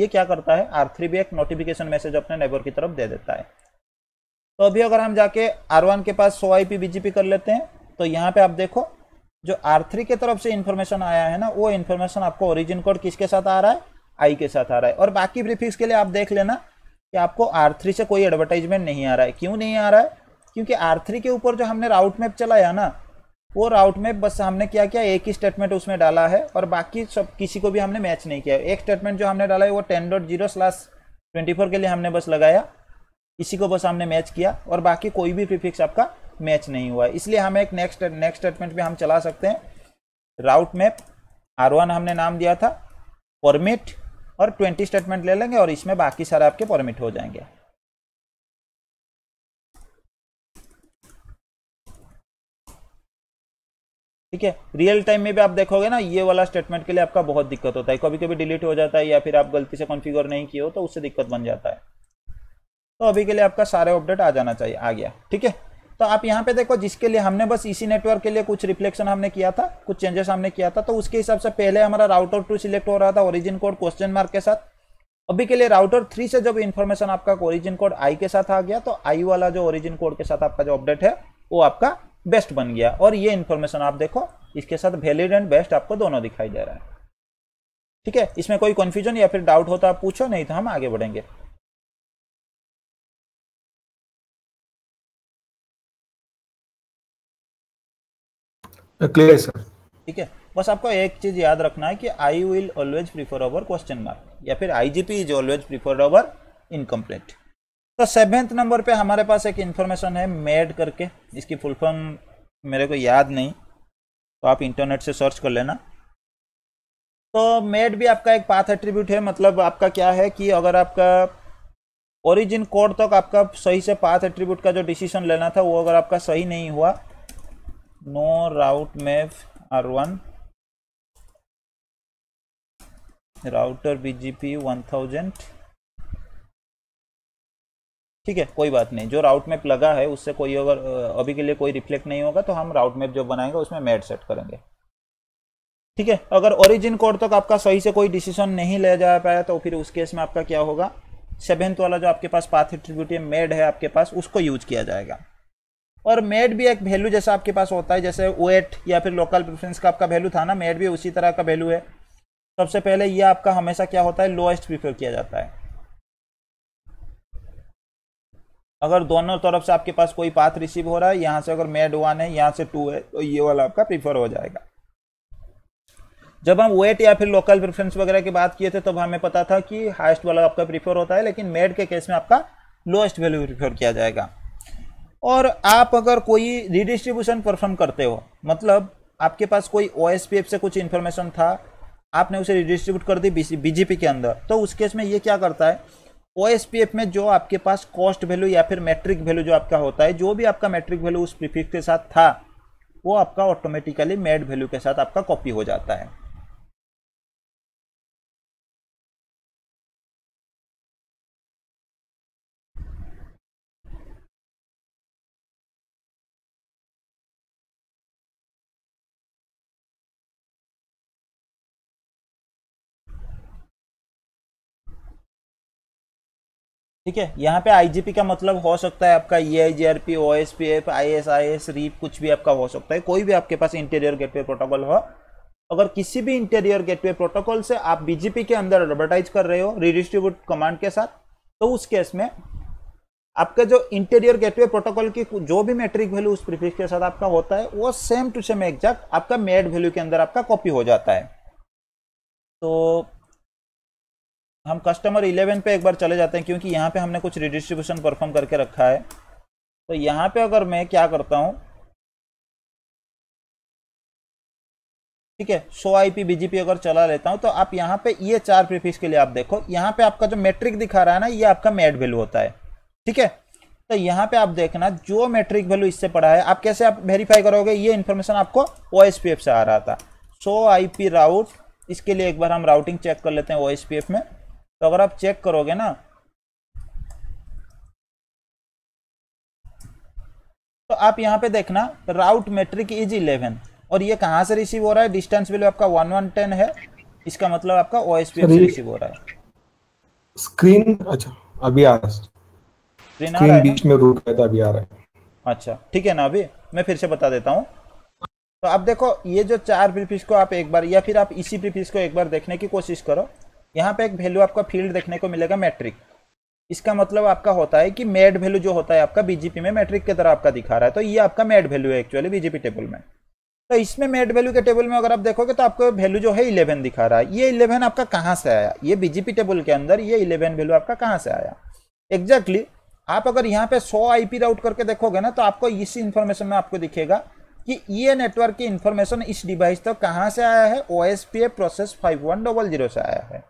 S1: ये क्या करता है आर थ्री भी एक नोटिफिकेशन मैसेज अपने नेबर की तरफ दे देता है तो अभी अगर हम जाके आर वन के पास सो आई पी बीजेपी कर लेते हैं तो यहाँ पे आप देखो जो आर थ्री के तरफ से इन्फॉर्मेशन आया है ना वो इन्फॉर्मेशन आपको ओरिजिन कोड किसके साथ आ रहा है आई के साथ आ रहा है और बाकी प्रीफिक्स के लिए आप देख लेना कि आपको आर थ्री से कोई एडवर्टाइजमेंट नहीं आ रहा है क्यों नहीं आ रहा है क्योंकि आर थ्री के ऊपर जो हमने राउट मैप चलाया ना वो राउट मैप बस हमने क्या किया एक ही स्टेटमेंट उसमें डाला है और बाकी सब किसी को भी हमने मैच नहीं किया एक स्टेटमेंट जो हमने डाला है वो ten dot zero twenty four के लिए हमने बस लगाया इसी को बस हमने मैच किया और बाकी कोई भी प्रीफिक्स आपका मैच नहीं हुआ इसलिए हम एक नेक्स्ट नेक्स्ट स्टेटमेंट में हम चला सकते हैं राउट मैप आर वन हमने नाम दिया था परमिट और ट्वेंटी स्टेटमेंट ले लेंगे और इसमें बाकी सारे आपके परमिट हो जाएंगे ठीक है रियल टाइम में भी आप देखोगे ना ये वाला स्टेटमेंट के लिए आपका बहुत दिक्कत होता है कभी कभी डिलीट हो जाता है या फिर आप गलती से कॉन्फ़िगर नहीं किए हो तो उससे दिक्कत बन जाता है तो अभी के लिए आपका सारे अपडेट आ जाना चाहिए आ गया ठीक है तो आप यहाँ पे देखो जिसके लिए हमने बस इसी नेटवर्क के लिए कुछ रिफ्लेक्शन हमने किया था कुछ चेंजेस हमने किया था तो उसके हिसाब से पहले हमारा राउटर टू सिलेक्ट हो रहा था ओरिजिन कोड क्वेश्चन मार्क के साथ अभी के लिए राउटर थ्री से जब इन्फॉर्मेशन आपका ओरिजिन कोड आई के साथ आ गया तो आई वाला जो ओरिजिन कोड के साथ आपका जो अपडेट है वो आपका बेस्ट बन गया और ये इन्फॉर्मेशन आप देखो इसके साथ वैलिड एंड बेस्ट आपको दोनों दिखाई दे रहा है ठीक है इसमें कोई कन्फ्यूजन या फिर डाउट होता है आप पूछो नहीं तो हम आगे बढ़ेंगे क्लियर सर ठीक है बस आपको एक चीज याद रखना है कि I will always prefer over question mark या फिर IGP is always prefer over incomplete तो सेवेंथ नंबर पे हमारे पास एक इन्फॉर्मेशन है मेड करके इसकी फुल फॉर्म मेरे को याद नहीं तो आप इंटरनेट से सर्च कर लेना तो मेड भी आपका एक पाथ एट्रीब्यूट है मतलब आपका क्या है कि अगर आपका ओरिजिन कोड तक तो आपका सही से पाथ एट्रीब्यूट का जो डिसीजन लेना था वो अगर आपका सही नहीं हुआ no route map r1 router BGP 1000 ठीक है कोई बात नहीं जो राउट मैप लगा है उससे कोई अगर अभी के लिए कोई रिफ्लेक्ट नहीं होगा तो हम राउट मैप जो बनाएंगे उसमें मेड सेट करेंगे ठीक है अगर ओरिजिन कोड तक तो आपका सही से कोई डिसीजन नहीं ले जा पाया तो फिर उस केस में आपका क्या होगा सेवेंथ वाला जो आपके पास पाथ एट्रीब्यूटी मेड है आपके पास उसको यूज किया जाएगा और मेड भी एक वैल्यू जैसा आपके पास होता है जैसे वेट या फिर लोकल प्रेफरेंस का आपका वैल्यू था ना मेड भी उसी तरह का वैल्यू है सबसे पहले ये आपका हमेशा क्या होता है लोएस्ट प्रीफर किया जाता है अगर दोनों तरफ से आपके पास कोई पाथ रिसीव हो रहा है यहाँ से अगर मेड वन है यहाँ से टू है तो ये वाला आपका प्रीफर हो जाएगा जब हम वेट या फिर लोकल प्रेफरेंस वगैरह की बात किए थे तब तो हमें पता था कि हाइस्ट वाला आपका प्रीफर होता है लेकिन मेड के केस में आपका लोएस्ट वैल्यू प्रीफर किया जाएगा और आप अगर कोई रिडिस्ट्रीब्यूशन परफॉर्म करते हो मतलब आपके पास कोई ओ से कुछ इन्फॉर्मेशन था आपने उसे रिडिस्ट्रीब्यूट कर दी बीजेपी के अंदर तो उस केस में ये क्या करता है ओ में जो आपके पास कॉस्ट वैल्यू या फिर मैट्रिक वैल्यू जो आपका होता है जो भी आपका मैट्रिक वैल्यू उस प्रीफिक्स के साथ था वो आपका ऑटोमेटिकली मेड वैल्यू के साथ आपका कॉपी हो जाता है ठीक है यहाँ पे आईजीपी का मतलब हो सकता है आपका E I G R P O S P F I S I S RIP कुछ भी आपका हो सकता है कोई भी आपके पास इंटीरियर गेटवे प्रोटोकॉल हो अगर किसी भी इंटीरियर गेटवे प्रोटोकॉल से आप बीजेपी के अंदर एडवर्टाइज कर रहे हो रिडिस्ट्रीब्यूट कमांड के साथ तो उस केस में आपका जो इंटीरियर गेटवे प्रोटोकॉल की जो भी मेट्रिक वैल्यू उस प्रीफिक्स के साथ आपका होता है वो सेम टू सेम एग्जैक्ट आपका मेड वैल्यू के अंदर आपका कॉपी हो जाता है तो हम कस्टमर इलेवन पे एक बार चले जाते हैं क्योंकि यहाँ पे हमने कुछ रिडिस्ट्रीब्यूशन परफॉर्म करके रखा है तो यहाँ पे अगर मैं क्या करता हूँ ठीक है सो आई पी बीजीपी अगर चला लेता हूँ तो आप यहाँ पे ये चार प्रीफिक्स के लिए आप देखो यहाँ पे आपका जो मेट्रिक दिखा रहा है ना ये आपका मेड वैल्यू होता है ठीक है तो यहाँ पे आप देखना जो मेट्रिक वैल्यू इससे पड़ा है आप कैसे आप वेरीफाई करोगे ये इन्फॉर्मेशन आपको ओ से आ रहा था सो आई पी राउट इसके लिए एक बार हम राउटिंग चेक कर लेते हैं ओ में तो अगर आप चेक करोगे ना तो आप यहां पे देखना राउट मेट्रिक इज इलेवन और ये कहां से रिसीव हो रहा है डिस्टेंस वैल्यू आपका वन वन टेन है इसका मतलब आपका ओ एस पी रिसीव हो रहा है स्क्रीन अच्छा अभी आ रहा है बीच में रुक गया था अभी आ रहा है अच्छा ठीक है ना अभी मैं फिर से बता देता हूँ तो आप देखो ये जो चार प्रीफिक्स को आप एक बार या फिर आप इसी प्रीफिक्स को एक बार देखने की कोशिश करो यहाँ पे एक वैल्यू आपका फील्ड देखने को मिलेगा मैट्रिक इसका मतलब आपका होता है कि मेड वैल्यू जो होता है आपका बीजेपी में मैट्रिक की तरह आपका दिखा रहा है तो ये आपका मेड वैल्यू है एक्चुअली बीजेपी टेबल में तो इसमें मेड वैल्यू के टेबल में अगर आप देखोगे तो आपको वैल्यू जो है इलेवन दिखा रहा है ये इलेवन आपका कहाँ से आया ये बीजेपी टेबल के अंदर ये इलेवन वैल्यू आपका कहाँ से आया एग्जैक्टली exactly, आप अगर यहाँ पे 100 आईपी राउट करके देखोगे ना तो आपको इस इन्फॉर्मेशन में आपको दिखेगा कि ये नेटवर्क की इन्फॉर्मेशन इस डिवाइस तक तो कहाँ से आया है ओ प्रोसेस फाइव से आया है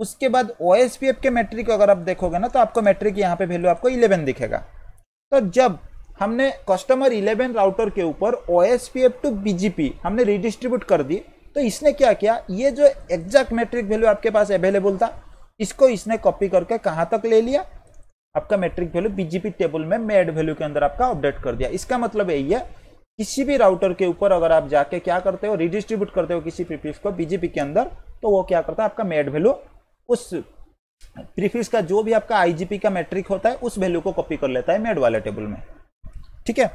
S1: उसके बाद ओ के मैट्रिक अगर आप देखोगे ना तो आपको मैट्रिक यहाँ पे वैल्यू आपको इलेवन दिखेगा तो जब हमने कस्टमर इलेवन राउटर के ऊपर ओ टू बीजीपी हमने रिडिस्ट्रीब्यूट कर दी तो इसने क्या किया ये जो एग्जैक्ट मैट्रिक वैल्यू आपके पास अवेलेबल था इसको इसने कॉपी करके कहाँ तक ले लिया आपका मैट्रिक वैल्यू बीजीपी टेबल में मेड वैल्यू के अंदर आपका अपडेट कर दिया इसका मतलब यही है किसी भी राउटर के ऊपर अगर आप जाके क्या करते हो रिडिस्ट्रीब्यूट करते हो किसी पीपीएफ को बीजेपी के अंदर तो वो क्या करता है आपका मेड वैल्यू उस प्रीफिक्स का जो भी आपका आईजीपी का मैट्रिक होता है उस वैल्यू को कॉपी कर लेता है मेड वाले टेबल में ठीक है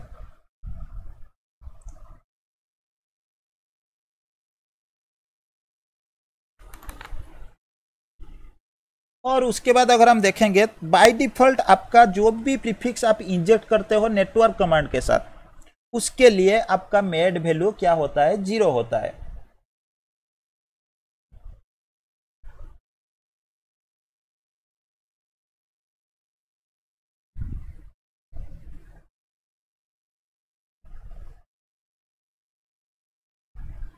S1: और उसके बाद अगर हम देखेंगे बाय डिफॉल्ट आपका जो भी प्रीफिक्स आप इंजेक्ट करते हो नेटवर्क कमांड के साथ उसके लिए आपका मेड वैल्यू क्या होता है जीरो होता है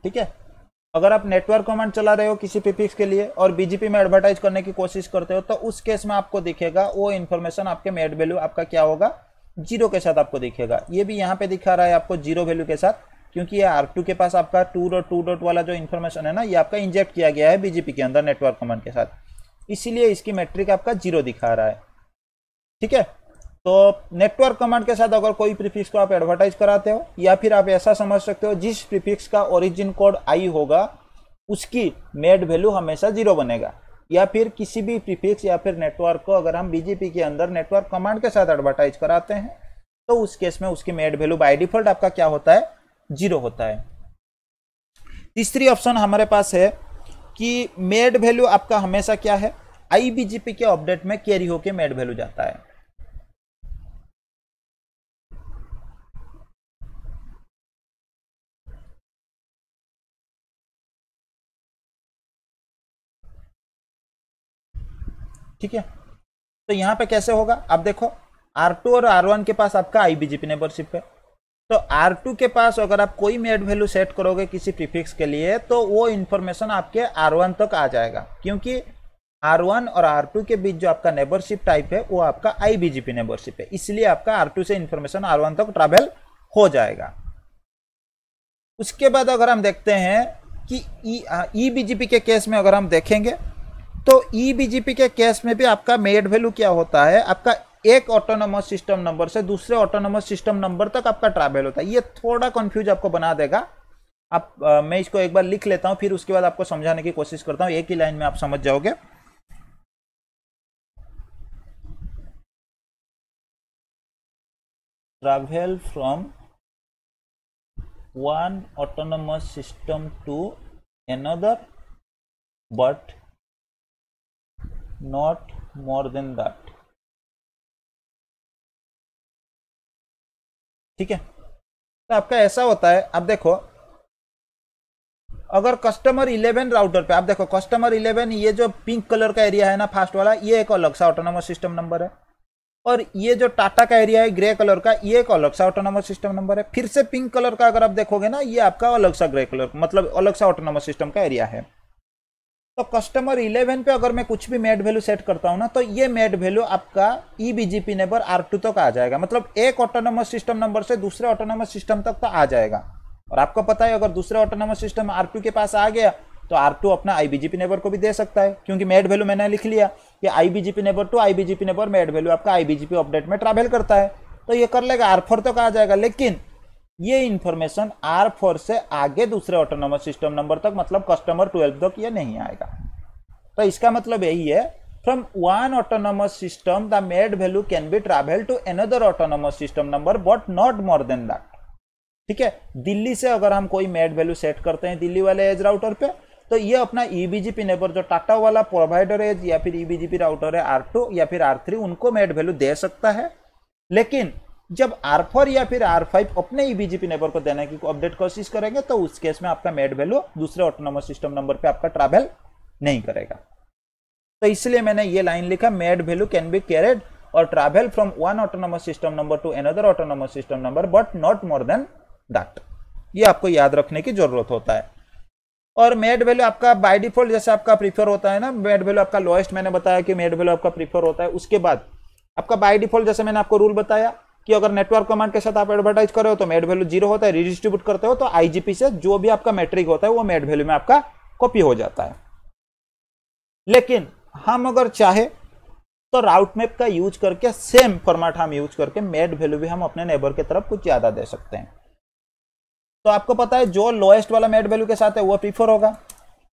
S1: ठीक है अगर आप नेटवर्क कमांड चला रहे हो किसी पीपिक्स के लिए और बीजेपी में एडवर्टाइज करने की कोशिश करते हो तो उस केस में आपको दिखेगा वो इन्फॉर्मेशन आपके मेड वैल्यू आपका क्या होगा जीरो के साथ आपको दिखेगा ये भी यहाँ पे दिखा रहा है आपको जीरो वैल्यू के साथ क्योंकि ये आर के पास आपका टू डॉट टू डॉट वाला जो इन्फॉर्मेशन है ना ये आपका इंजेक्ट किया गया है बीजेपी के अंदर नेटवर्क कमांड के साथ इसीलिए इसकी मैट्रिक आपका जीरो दिखा रहा है ठीक है तो नेटवर्क कमांड के साथ अगर कोई प्रीफिक्स को आप एडवर्टाइज कराते हो या फिर आप ऐसा समझ सकते हो जिस प्रीफिक्स का ओरिजिन कोड आई होगा उसकी मेड वैल्यू हमेशा जीरो बनेगा या फिर किसी भी प्रीफिक्स या फिर नेटवर्क को अगर हम बीजेपी के अंदर नेटवर्क कमांड के साथ एडवर्टाइज कराते हैं तो उस केस में उसकी मेड वैल्यू बाय डिफॉल्ट आपका क्या होता है जीरो होता है तीसरी ऑप्शन हमारे पास है कि मेड वैल्यू आपका हमेशा क्या है बीजेपी के अपडेट में कैरी होकर मेड वैल्यू जाता है ठीक है तो यहाँ पे कैसे होगा आप देखो R2 और R1 के पास आपका आई आईबीजीपी नेबरशिप है तो R2 के पास अगर आप कोई मेड वैल्यू सेट करोगे किसी प्रीफिक्स के लिए तो वो इन्फॉर्मेशन आपके R1 तक आ जाएगा क्योंकि R1 और R2 के बीच जो आपका नेबरशिप टाइप है वो आपका आईबीजीपी नेबरशिप है इसलिए आपका R2 से इन्फॉर्मेशन R1 तक ट्रैवल हो जाएगा उसके बाद अगर हम देखते हैं कि ई e, बीजीपी e के केस में अगर हम देखेंगे तो ई e बीजेपी के केस में भी आपका मेड वैल्यू क्या होता है आपका एक ऑटोनोमस सिस्टम नंबर से दूसरे ऑटोनोमस सिस्टम नंबर तक आपका ट्रैवल होता है ये थोड़ा कंफ्यूज आपको बना देगा आप आ, मैं इसको एक बार लिख लेता हूं फिर उसके बाद आपको समझाने की कोशिश करता हूं एक ही लाइन में आप समझ जाओगे travel from one autonomous system to another but not more than that ठीक है तो आपका ऐसा होता है आप देखो अगर कस्टमर 11 राउटर पे आप देखो कस्टमर 11 ये जो पिंक कलर का एरिया है ना फास्ट वाला ये एक अलग सा ऑटोनोमस सिस्टम नंबर है और ये जो टाटा का एरिया है ग्रे कलर का ये एक अलग सा ऑटोनोमस सिस्टम नंबर है फिर से पिंक कलर का अगर आप देखोगे ना ये आपका अलग सा ग्रे कलर मतलब अलग सा ऑटोनोमस सिस्टम का एरिया है तो कस्टमर 11 पे अगर मैं कुछ भी मेड वैल्यू सेट करता हूँ ना तो ये मेड वैल्यू आपका E BGP neighbour R two तक आ जाएगा मतलब एक ऑटोनोमस सिस्टम नंबर से दूसरे ऑटोनोमस सिस्टम तक तो आ जाएगा और आपको पता है अगर दूसरे ऑटोनोमस सिस्टम आर टू के पास आ गया तो आर टू अपना आई बीजेपी नेबर को भी दे सकता है क्योंकि मेड वैल्यू मैंने लिख लिया कि I BGP neighbour to I BGP neighbour MED value आपका आई बीजेपी अपडेट में ट्रैवल करता है तो ये कर लेगा आर फोर तक आ जाएगा लेकिन ये इंफॉर्मेशन आर फोर से आगे दूसरे ऑटोनोमस सिस्टम नंबर तक मतलब कस्टमर ट्वेल्व तक ये नहीं आएगा तो इसका मतलब यही है from one autonomous system the MED value can be travel to another autonomous system number but not more than that ठीक है दिल्ली से अगर हम कोई मेड वैल्यू सेट करते हैं दिल्ली वाले एज राउटर पे तो ये अपना ईबीजीपी e नेबर जो टाटा वाला प्रोवाइडर एज या फिर ईबीजीपी e राउटर है आर टू या फिर आर थ्री उनको मेड वैल्यू दे सकता है लेकिन जब R4 या फिर R5 अपने ई बीजेपी नेबर को देने की अपडेट कोशिश करेंगे तो उस केस में आपका मेड वैल्यू दूसरे ऑटोनोमस सिस्टम नंबर पे आपका ट्रैवल नहीं करेगा तो इसलिए मैंने ये लाइन लिखा MED value can be carried और travel from one autonomous system number to another autonomous system number but not more than that ये आपको याद रखने की जरूरत होता है और मेड वैल्यू आपका बाय डिफॉल्ट जैसे आपका प्रीफर होता है ना मेड वैल्यू आपका लोएस्ट मैंने बताया कि मेड वैल्यू आपका प्रीफर होता है उसके बाद आपका बाय डिफॉल्ट जैसे मैंने आपको रूल बताया कि अगर नेटवर्क कमांड के साथ आप एडवर्टाइज कर रहे हो तो मेड वैल्यू जीरो होता है रिडिस्ट्रीब्यूट करते हो तो आईजीपी से जो भी आपका मैट्रिक होता है वो मेड वैल्यू में आपका कॉपी हो जाता है लेकिन हम अगर चाहे तो राउट मैप का यूज करके सेम फॉर्मेट हम यूज करके मेड वैल्यू भी हम अपने नेबर की तरफ कुछ ज्यादा दे सकते हैं तो आपको पता है जो लोएस्ट वाला मेड वैल्यू के साथ है वो प्रीफर होगा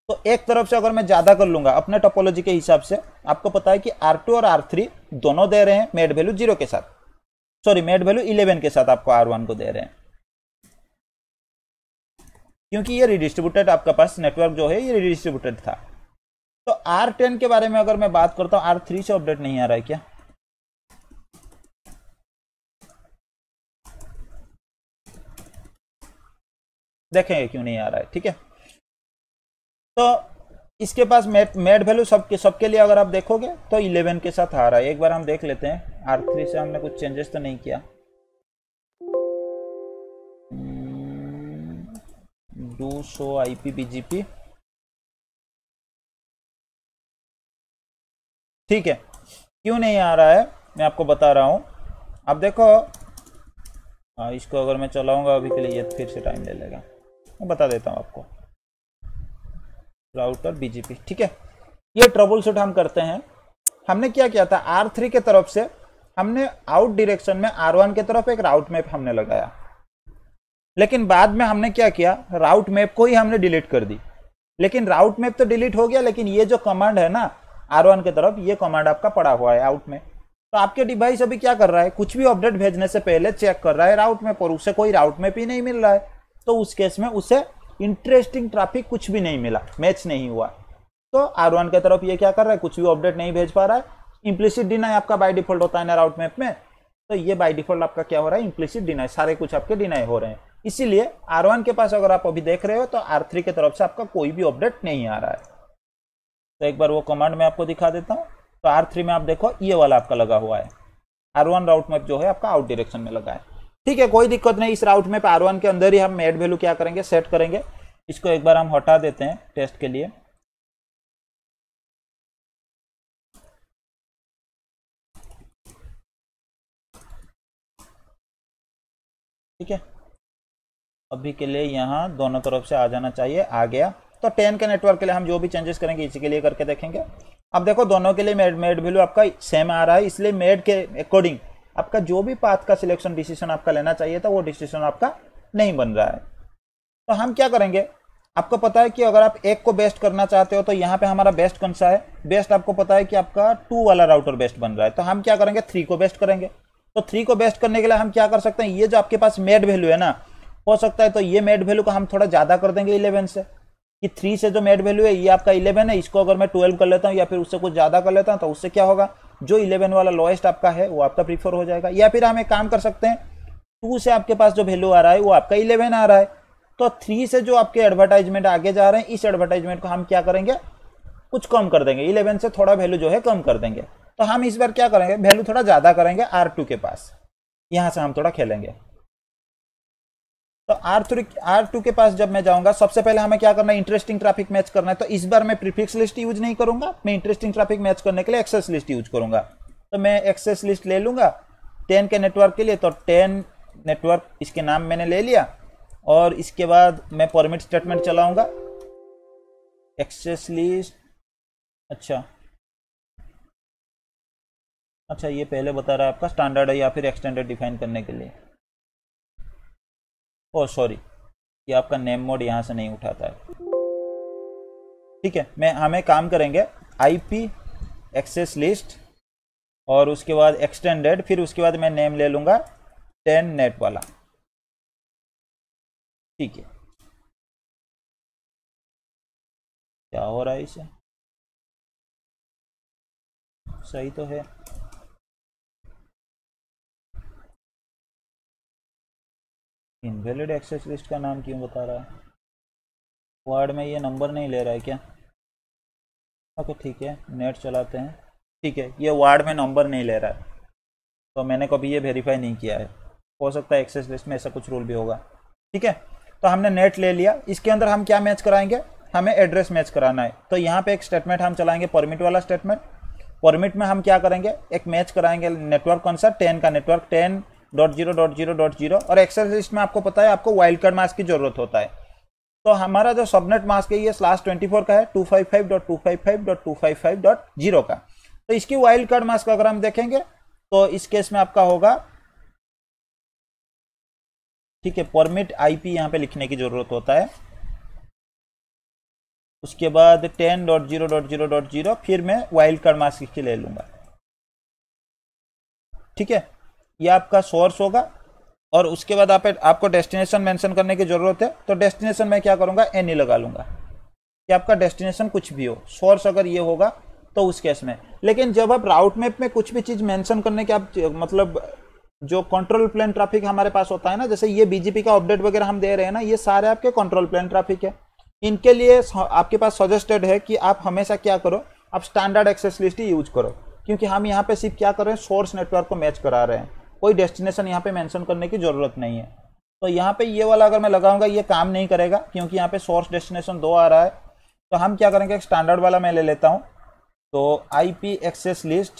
S1: तो एक तरफ से अगर मैं ज्यादा कर लूंगा अपने टोपोलॉजी के हिसाब से आपको पता है कि आर और आर दोनों दे रहे हैं मेड वैल्यू जीरो के साथ सॉरी मेड वैल्यू इलेवन के साथ आपको आर वन को दे रहे हैं क्योंकि ये रिडिस्ट्रीब्यूटेड आपके पास नेटवर्क जो है ये रिडिस्ट्रीब्यूटेड था तो आर टेन के बारे में अगर मैं बात करता हूं आर थ्री से अपडेट नहीं आ रहा है क्या देखेंगे क्यों नहीं आ रहा है ठीक है तो इसके पास मेट मेड वैल्यू सबके सबके लिए अगर आप देखोगे तो 11 के साथ आ रहा है एक बार हम देख लेते हैं आर थ्री से हमने कुछ चेंजेस तो नहीं किया डू सो आई पी ठीक है क्यों नहीं आ रहा है मैं आपको बता रहा हूँ आप देखो हाँ, इसको अगर मैं चलाऊंगा अभी के लिए ये फिर से टाइम ले लेगा मैं बता देता हूँ आपको राउटर बीजेपी ठीक है ये ट्रबल शूट हम करते हैं हमने क्या किया था आर थ्री के तरफ से हमने आउट डिरेक्शन में आर वन के तरफ एक राउट मैप हमने लगाया लेकिन बाद में हमने क्या किया राउट मैप को ही हमने डिलीट कर दी लेकिन राउट मैप तो डिलीट हो गया लेकिन ये जो कमांड है ना आर वन के तरफ ये कमांड आपका पड़ा हुआ है आउट में तो आपके डिवाइस अभी क्या कर रहा है कुछ भी अपडेट भेजने से पहले चेक कर रहा है राउट मैप और उसे कोई राउट मैप ही नहीं मिल रहा है तो उस केस में उसे इंटरेस्टिंग ट्रैफिक कुछ भी नहीं मिला मैच नहीं हुआ तो आर वन की तरफ ये क्या कर रहा है कुछ भी अपडेट नहीं भेज पा रहा है इम्प्लिसिट डिनाई आपका बाय डिफॉल्ट होता है ना राउट मैप में तो ये बाय डिफॉल्ट आपका क्या हो रहा है इम्प्लिसिट डिनाई सारे कुछ आपके डिनाई हो रहे हैं इसीलिए आर वन के पास अगर आप अभी देख रहे हो तो आर थ्री की तरफ से आपका कोई भी अपडेट नहीं आ रहा है तो एक बार वो कमांड में आपको दिखा देता हूँ तो आर थ्री में आप देखो ये वाला आपका लगा हुआ है आर वन राउट मैप जो है आपका आउट डायरेक्शन में लगा है ठीक है कोई दिक्कत नहीं इस राउट में पार वन के अंदर ही हम मेड वैल्यू क्या करेंगे सेट करेंगे इसको एक बार हम हटा देते हैं टेस्ट के लिए ठीक है अभी के लिए यहां दोनों तरफ से आ जाना चाहिए आ गया तो टेन के नेटवर्क के लिए हम जो भी चेंजेस करेंगे इसी के लिए करके देखेंगे अब देखो दोनों के लिए मेड मेड वैल्यू आपका सेम आ रहा है इसलिए मेड के अकॉर्डिंग आपका जो भी पाथ का सिलेक्शन डिसीजन आपका लेना चाहिए था वो डिसीजन आपका नहीं बन रहा है तो हम क्या करेंगे आपको पता है कि अगर आप एक को बेस्ट करना चाहते हो तो यहाँ पे हमारा बेस्ट कौन सा है बेस्ट आपको पता है कि आपका टू वाला राउटर बेस्ट बन रहा है तो हम क्या करेंगे थ्री को बेस्ट करेंगे तो थ्री को बेस्ट करने के लिए हम क्या कर सकते हैं ये जो आपके पास मेड वैल्यू है ना हो सकता है तो ये मेड वैल्यू को हम थोड़ा ज़्यादा कर देंगे इलेवन से कि थ्री से जो मेड वैल्यू है ये आपका इलेवन है इसको अगर मैं ट्वेल्व कर लेता हूँ या फिर उससे कुछ ज़्यादा कर लेता हूँ तो उससे क्या होगा जो इलेवन वाला लोएस्ट आपका है वो आपका प्रीफर हो जाएगा या फिर हम एक काम कर सकते हैं टू से आपके पास जो वैल्यू आ रहा है वो आपका इलेवन आ रहा है तो थ्री से जो आपके एडवर्टाइजमेंट आगे जा रहे हैं इस एडवर्टाइजमेंट को हम क्या करेंगे कुछ कम कर देंगे इलेवन से थोड़ा वैल्यू जो है कम कर देंगे तो हम इस बार क्या करेंगे वैल्यू थोड़ा ज़्यादा करेंगे आर टू के पास यहाँ से हम थोड़ा खेलेंगे तो आर थ्री आर टू के पास जब मैं जाऊंगा सबसे पहले हमें क्या करना है इंटरेस्टिंग ट्रैफिक मैच करना है तो इस बार मैं प्रीफिक्स लिस्ट यूज नहीं करूंगा मैं इंटरेस्टिंग ट्रैफिक मैच करने के लिए एक्सेस लिस्ट यूज करूंगा तो मैं एक्सेस लिस्ट ले लूंगा टेन के नेटवर्क के लिए तो टेन नेटवर्क इसके नाम मैंने ले लिया और इसके बाद मैं परमिट स्टेटमेंट चलाऊंगा एक्सेस लिस्ट अच्छा अच्छा ये पहले बता रहा है आपका स्टैंडर्ड है या फिर एक्सटेंडेड डिफाइन करने के लिए ओ सॉरी ये आपका नेम मोड यहाँ से नहीं उठाता है ठीक है मैं हमें काम करेंगे आईपी एक्सेस लिस्ट और उसके बाद एक्सटेंडेड फिर उसके बाद मैं नेम ले लूँगा टेन नेट वाला ठीक है क्या हो रहा है इसे सही तो है इनवैलिड एक्सेस लिस्ट का नाम क्यों बता रहा है वार्ड में ये नंबर नहीं ले रहा है क्या ओके ठीक है नेट चलाते हैं ठीक है ये वार्ड में नंबर नहीं ले रहा है तो मैंने कभी ये वेरीफाई नहीं किया है हो सकता है एक्सेस लिस्ट में ऐसा कुछ रूल भी होगा ठीक है तो हमने नेट ले लिया इसके अंदर हम क्या मैच कराएंगे हमें एड्रेस मैच कराना है तो यहाँ पे एक स्टेटमेंट हम चलाएंगे परमिट वाला स्टेटमेंट परमिट में हम क्या करेंगे एक मैच कराएंगे नेटवर्क कौन सा टेन का network ten dot zero dot zero dot zero और एक्सेल लिस्ट में आपको पता है आपको वाइल्ड कार्ड मास्क की जरूरत होता है तो हमारा जो सबनेट मास्क है ये स्लास ट्वेंटी फोर का है two five five dot two five five dot two five five dot zero का तो इसकी वाइल्ड कार्ड मास्क अगर हम देखेंगे तो इस केस में आपका होगा ठीक है परमिट आईपी यहाँ पे लिखने की जरूरत होता है उसके बाद ten dot zero dot zero dot zero फिर मैं वाइल्ड कार्ड मास्क की ले लूँगा ठीक है ये आपका सोर्स होगा और उसके बाद आप आपको डेस्टिनेशन मेंशन करने की ज़रूरत है तो डेस्टिनेशन में क्या करूँगा एनी लगा लूँगा कि आपका डेस्टिनेशन कुछ भी हो सोर्स अगर ये होगा तो उस केस में लेकिन जब आप राउट मैप में कुछ भी चीज़ मेंशन करने के आप मतलब जो कंट्रोल प्लान ट्रैफिक हमारे पास होता है ना जैसे ये बीजेपी का अपडेट वगैरह हम दे रहे हैं ना ये सारे आपके कंट्रोल प्लान ट्रैफिक है इनके लिए आपके पास सजेस्टेड है कि आप हमेशा क्या करो आप स्टैंडर्ड एक्सेस लिस्ट ही यूज करो क्योंकि हम यहाँ पे सिर्फ क्या कर रहे हैं सोर्स नेटवर्क को मैच करा रहे हैं कोई डेस्टिनेशन यहाँ पे मेंशन करने की ज़रूरत नहीं है तो यहाँ पे ये वाला अगर मैं लगाऊंगा ये काम नहीं करेगा क्योंकि यहाँ पे सोर्स डेस्टिनेशन दो आ रहा है तो हम क्या करेंगे एक स्टैंडर्ड वाला मैं ले लेता हूँ तो पी एक्सेस लिस्ट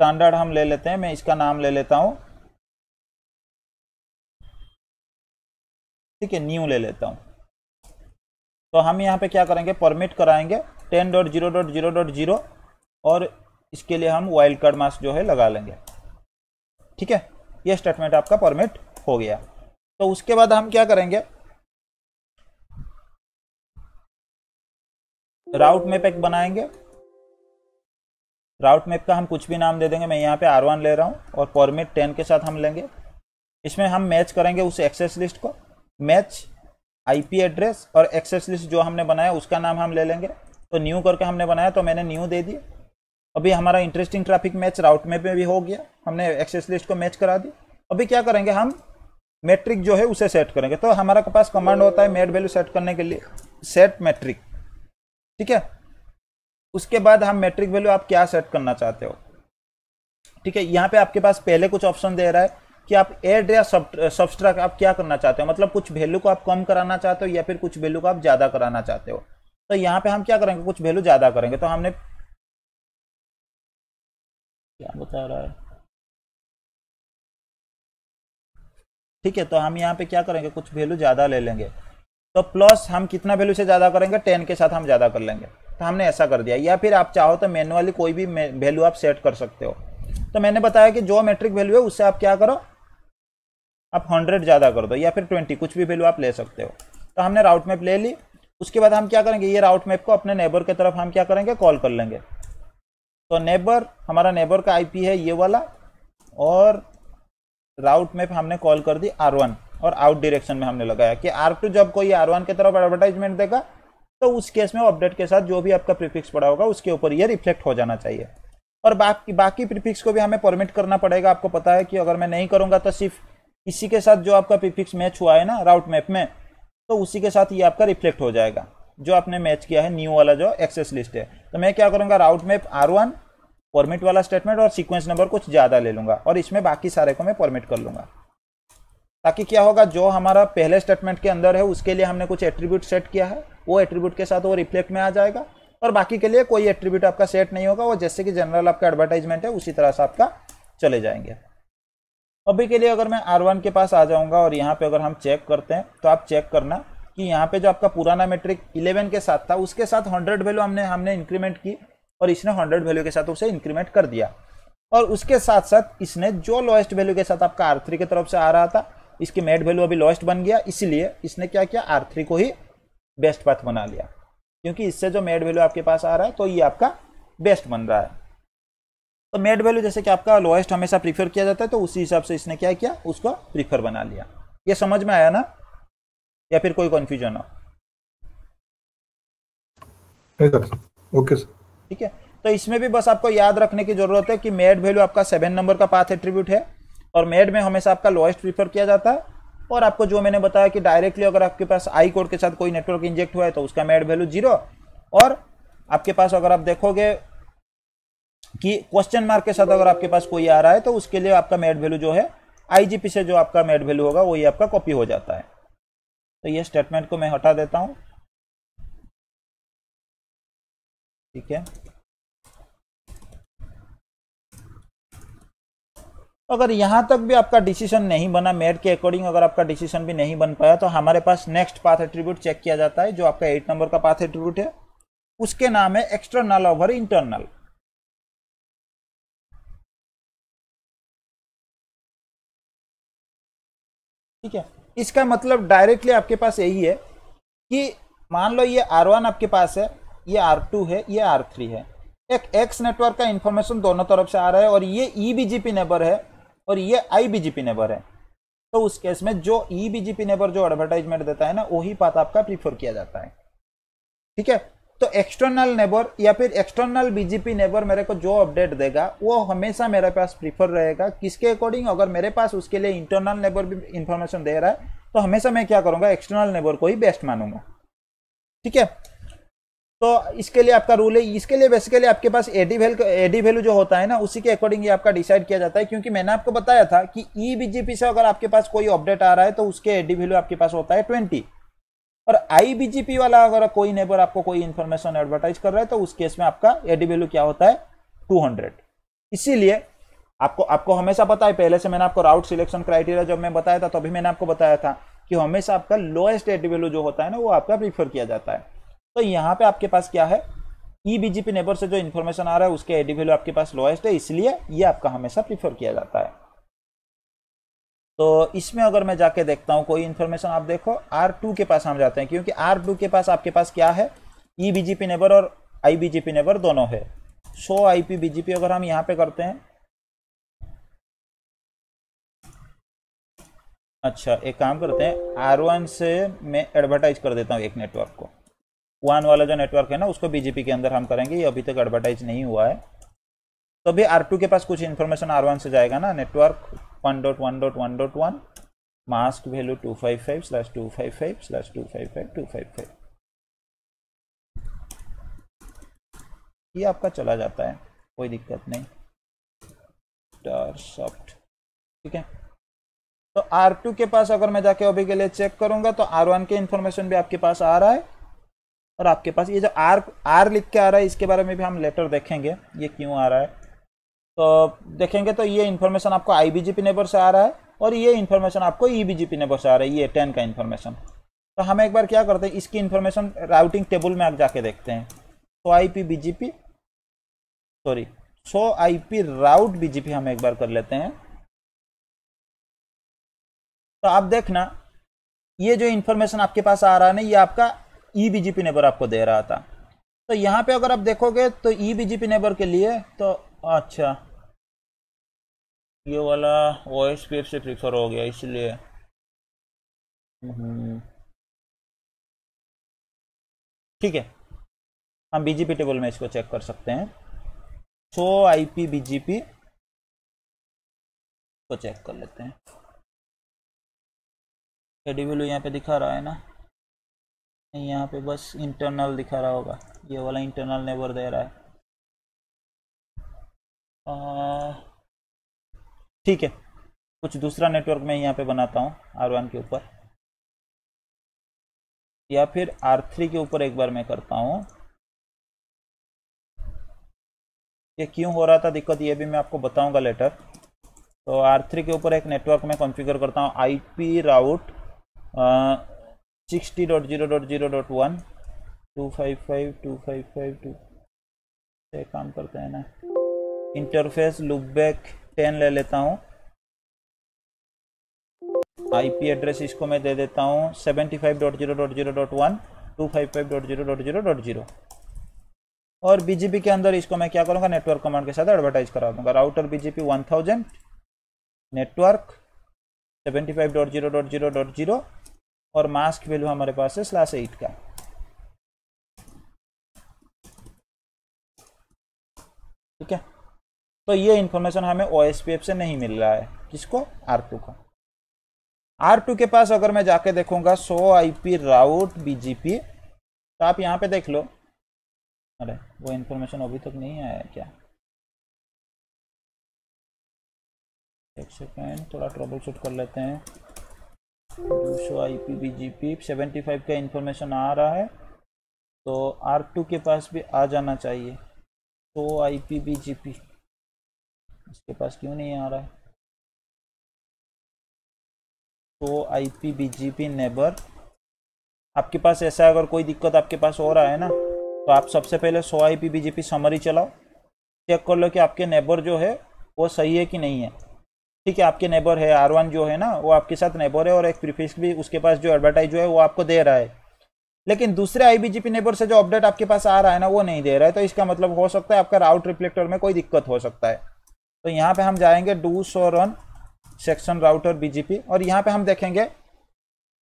S1: स्टैंडर्ड हम ले लेते हैं मैं इसका नाम ले लेता हूँ ठीक है न्यू ले लेता हूँ तो हम यहाँ पे क्या करेंगे परमिट कराएंगे ten dot zero dot zero dot zero और इसके लिए हम वाइल्ड कार्ड मास्क जो है लगा लेंगे ठीक है ये स्टेटमेंट आपका परमिट हो गया तो उसके बाद हम क्या करेंगे राउट मैप एक बनाएंगे राउट मैप का हम कुछ भी नाम दे देंगे मैं यहाँ पे आर वन ले रहा हूँ और परमिट टेन के साथ हम लेंगे इसमें हम मैच करेंगे उस एक्सेस लिस्ट को मैच आईपी एड्रेस और एक्सेस लिस्ट जो हमने बनाया उसका नाम हम ले लेंगे तो न्यू करके हमने बनाया तो मैंने न्यू दे दिया अभी हमारा interesting traffic match route map में भी हो गया हमने एक्सेस लिस्ट को मैच करा दी अभी क्या करेंगे हम मैट्रिक जो है उसे सेट करेंगे तो हमारा के पास कमांड होता है मेड वैल्यू सेट करने के लिए सेट मैट्रिक ठीक है उसके बाद हम मैट्रिक वैल्यू आप क्या सेट करना चाहते हो ठीक है यहाँ पे आपके पास पहले कुछ ऑप्शन दे रहा है कि आप एड या सब्सट्रैक्ट आप क्या करना चाहते हो मतलब कुछ वैल्यू को आप कम कराना चाहते हो या फिर कुछ वैल्यू को आप ज़्यादा कराना चाहते हो तो यहाँ पे हम क्या करेंगे कुछ वैल्यू ज़्यादा करेंगे तो हमने क्या बता रहा है ठीक है तो हम यहाँ पे क्या करेंगे कुछ वैल्यू ज़्यादा ले लेंगे तो प्लस हम कितना वैल्यू से ज़्यादा करेंगे टेन के साथ हम ज़्यादा कर लेंगे तो हमने ऐसा कर दिया या फिर आप चाहो तो मैनुअली कोई भी वैल्यू आप सेट कर सकते हो तो मैंने बताया कि जो मेट्रिक वैल्यू है उससे आप क्या करो आप हंड्रेड ज़्यादा कर दो या फिर ट्वेंटी कुछ भी वैल्यू आप ले सकते हो तो हमने राउट मैप ले ली उसके बाद हम क्या करेंगे ये राउट मैप को अपने नेबर की तरफ हम क्या करेंगे कॉल कर लेंगे तो नेबर हमारा नेबर का आईपी है ये वाला और राउट मैप हमने कॉल कर दी आर वन और आउट डायरेक्शन में हमने लगाया कि आर टू जब कोई आर वन की तरफ एडवर्टाइजमेंट देगा तो उस केस में अपडेट के साथ जो भी आपका प्रीफिक्स पड़ा होगा उसके ऊपर ये रिफ्लेक्ट हो जाना चाहिए और बाकी बाकी प्रीफिक्स को भी हमें परमिट करना पड़ेगा आपको पता है कि अगर मैं नहीं करूँगा तो सिर्फ इसी के साथ जो आपका प्रीफिक्स मैच हुआ है ना राउट मैप में तो उसी के साथ ये आपका रिफ्लेक्ट हो जाएगा जो आपने मैच किया है न्यू वाला जो एक्सेस लिस्ट है तो मैं क्या करूँगा route map R one permit वाला स्टेटमेंट और सीक्वेंस नंबर कुछ ज़्यादा ले लूँगा और इसमें बाकी सारे को मैं परमिट कर लूँगा ताकि क्या होगा जो हमारा पहले स्टेटमेंट के अंदर है उसके लिए हमने कुछ एट्रीब्यूट सेट किया है वो एट्रीब्यूट के साथ वो रिफ्लेक्ट में आ जाएगा और बाकी के लिए कोई एट्रीब्यूट आपका सेट नहीं होगा वो जैसे कि जनरल आपका एडवर्टाइजमेंट है उसी तरह से आपका चले जाएंगे अभी के लिए अगर मैं आर के पास आ जाऊंगा और यहाँ पे अगर हम चेक करते हैं तो आप चेक करना कि यहाँ पे जो आपका पुराना मेट्रिक 11 के साथ था उसके साथ 100 वैल्यू हमने हमने इंक्रीमेंट की और इसने 100 वैल्यू के साथ उसे इंक्रीमेंट कर दिया और उसके साथ साथ इसने जो लोएस्ट वैल्यू के साथ आपका आर थ्री की तरफ से आ रहा था इसकी मेड वैल्यू अभी लोएस्ट बन गया इसलिए इसने क्या किया आर थ्री को ही बेस्ट पाथ बना लिया क्योंकि इससे जो मेड वैल्यू आपके पास आ रहा है तो ये आपका बेस्ट बन रहा है तो मेड वैल्यू जैसे कि आपका लोएस्ट हमेशा प्रीफर किया जाता है तो उसी हिसाब से इसने क्या किया उसको प्रीफर बना लिया ये समझ में आया ना या फिर कोई कंफ्यूजन हो ओके सर ठीक है तो इसमें भी बस आपको याद रखने की जरूरत है कि मेड वैल्यू आपका सेवन नंबर का पाथ एट्रीब्यूट है और मेड में हमेशा आपका लोएस्ट प्रीफर किया जाता है और आपको जो मैंने बताया कि डायरेक्टली अगर आपके पास आई कोड के साथ कोई नेटवर्क इंजेक्ट हुआ है तो उसका मेड वैल्यू जीरो और आपके पास अगर आप देखोगे कि क्वेश्चन मार्क के साथ अगर आपके पास कोई आ रहा है तो उसके लिए आपका मेड वैल्यू जो है आईजीपी से जो आपका मेड वैल्यू होगा वही आपका कॉपी हो जाता है तो ये स्टेटमेंट को मैं हटा देता हूँ ठीक है अगर यहाँ तक भी आपका डिसीजन नहीं बना मेड के अकॉर्डिंग अगर आपका डिसीजन भी नहीं बन पाया तो हमारे पास नेक्स्ट पाथ एट्रीब्यूट चेक किया जाता है जो आपका एट नंबर का पाथ एट्रीब्यूट है उसके नाम है एक्सटर्नल ओवर इंटरनल ठीक है इसका मतलब डायरेक्टली आपके पास यही है कि मान लो ये आर वन आपके पास है ये आर टू है ये आर थ्री है एक एक्स नेटवर्क का इंफॉर्मेशन दोनों तरफ से आ रहा है और ये E B G P neighbour है और ये I B G P neighbour है तो उस केस में जो E B G P neighbour जो एडवर्टाइजमेंट देता है ना वही पाथ आपका प्रीफर किया जाता है ठीक है तो एक्सटर्नल नेबर या फिर एक्सटर्नल बीजेपी नेबर मेरे को जो अपडेट देगा वो हमेशा मेरे पास प्रीफर रहेगा किसके अकॉर्डिंग अगर मेरे पास उसके लिए इंटरनल नेबर भी इंफॉर्मेशन दे रहा है तो हमेशा मैं क्या करूँगा एक्सटर्नल नेबर को ही बेस्ट मानूंगा ठीक है तो इसके लिए आपका रूल है इसके लिए बेसिकली आपके पास एडी वैल्यू एडी वैल्यू जो होता है ना उसी के अकॉर्डिंग ये आपका डिसाइड किया जाता है क्योंकि मैंने आपको बताया था कि ई e बीजेपी से अगर आपके पास कोई अपडेट आ रहा है तो उसके एडी वैल्यू आपके पास होता है ट्वेंटी और आईबीजीपी वाला अगर कोई नेबर आपको कोई इन्फॉर्मेशन एडवर्टाइज कर रहा है तो उस केस में आपका एडी वैल्यू क्या होता है 200 इसीलिए आपको आपको हमेशा पता है पहले से मैंने आपको राउट सिलेक्शन क्राइटेरिया जब मैं बताया था तभी तो मैंने आपको बताया था कि हमेशा आपका लोएस्ट एडी वैल्यू जो होता है ना वो आपका प्रीफर किया जाता है तो यहाँ पे आपके पास क्या है ई बीजेपी नेबर से जो इन्फॉर्मेशन आ रहा है उसके एडी वैल्यू आपके पास लोएस्ट है इसलिए ये आपका हमेशा प्रीफर किया जाता है तो इसमें अगर मैं जाके देखता हूँ कोई इन्फॉर्मेशन आप देखो आर टू के पास हम जाते हैं क्योंकि आर टू के पास आपके पास क्या है E B G P neighbour और I B G P neighbour दोनों है so I P B G P अगर हम यहाँ पे करते हैं अच्छा एक काम करते हैं आर वन से मैं एडवर्टाइज कर देता हूँ एक नेटवर्क को वन वाला जो नेटवर्क है ना उसको बीजेपी के अंदर हम करेंगे ये अभी तक एडवर्टाइज नहीं हुआ है तो अभी आर टू के पास कुछ इन्फॉर्मेशन आर वन से जाएगा ना network 1.1.1.1 mask value 255 slash 255 slash 255 255 ये आपका चला जाता है कोई दिक्कत नहीं स्टार सॉफ्ट ठीक है तो R2 के पास अगर मैं जाके अभी के लिए चेक करूंगा तो R1 के इंफॉर्मेशन भी आपके पास आ रहा है और आपके पास ये जो R R लिख के आ रहा है इसके बारे में भी हम लेटर देखेंगे ये क्यों आ रहा है तो देखेंगे तो ये इन्फॉर्मेशन आपको आई बी नेबर से आ रहा है और ये इन्फॉर्मेशन आपको ई बी नेबर से आ रहा है ये टेन का इन्फॉर्मेशन तो हम एक बार क्या करते हैं इसकी इन्फॉर्मेशन राउटिंग टेबल में आप जाके देखते हैं show I P B G P sorry show I P route B G P हम एक बार कर लेते हैं तो आप देखना ये जो इन्फॉर्मेशन आपके पास आ रहा है ना ये आपका E B G P neighbor आपको दे रहा था तो यहाँ पे अगर आप देखोगे तो E B G P neighbor के लिए तो अच्छा ये वाला ओ एस पी एफ से प्रिफर हो गया इसलिए हम्म। ठीक है हम बीजीपी टेबल में इसको चेक कर सकते हैं सो आई पी बीजीपी को चेक कर लेते हैं शेड्यूल यहाँ पे दिखा रहा है ना यहाँ पे बस इंटरनल दिखा रहा होगा ये वाला इंटरनल नेबर दे रहा है ठीक है कुछ दूसरा नेटवर्क मैं यहाँ पे बनाता हूँ आर वन के ऊपर या फिर आर थ्री के ऊपर एक बार मैं करता हूँ ये क्यों हो रहा था दिक्कत ये भी मैं आपको बताऊंगा लेटर तो आर थ्री के ऊपर एक नेटवर्क में कॉन्फ़िगर करता हूँ I P route sixty dot zero dot zero dot one two five five two five five two काम करते हैं ना इंटरफेस लुक बैक टेन ले लेता हूँ आईपी एड्रेस इसको मैं दे देता हूँ seventy five dot zero dot zero dot one two five five dot zero dot zero dot zero और बीजेपी के अंदर इसको मैं क्या करूँगा नेटवर्क कमांड के साथ एडवर्टाइज करा दूंगा router BGP one thousand network seventy five dot zero dot zero dot zero और मास्क वैल्यू हमारे पास है स्लैश एट का ठीक है तो ये इन्फॉर्मेशन हमें ओ से नहीं मिल रहा है किसको आर टू का आर टू के पास अगर मैं जाके देखूंगा सो आई पी राउट बीजीपी तो आप यहाँ पे देख लो अरे वो इन्फॉर्मेशन अभी तक नहीं आया क्या एक सेकेंड थोड़ा ट्रबल शूट कर लेते हैं show I P B G P seventy five का इन्फॉर्मेशन आ रहा है तो आर टू के पास भी आ जाना चाहिए show I P B G P इसके पास क्यों नहीं आ रहा है तो I P B G P neighbor आपके पास ऐसा अगर कोई दिक्कत आपके पास हो रहा है ना तो आप सबसे पहले show I P B G P summary चलाओ चेक कर लो कि आपके नेबर जो है वो सही है कि नहीं है ठीक है आपके नेबर है आर वन जो है ना वो आपके साथ नेबर है और एक प्रीफिक्स भी उसके पास जो एडवर्टाइज है वो आपको दे रहा है लेकिन दूसरे आई पी नेबर से जो अपडेट आपके पास आ रहा है ना वो नहीं दे रहा है तो इसका मतलब हो सकता है आपका राउट रिफ्लेक्टर में कोई दिक्कत हो सकता है तो यहाँ पे हम जाएंगे डू शोर ऑन सेक्शन राउटर बीजीपी और यहाँ पे हम देखेंगे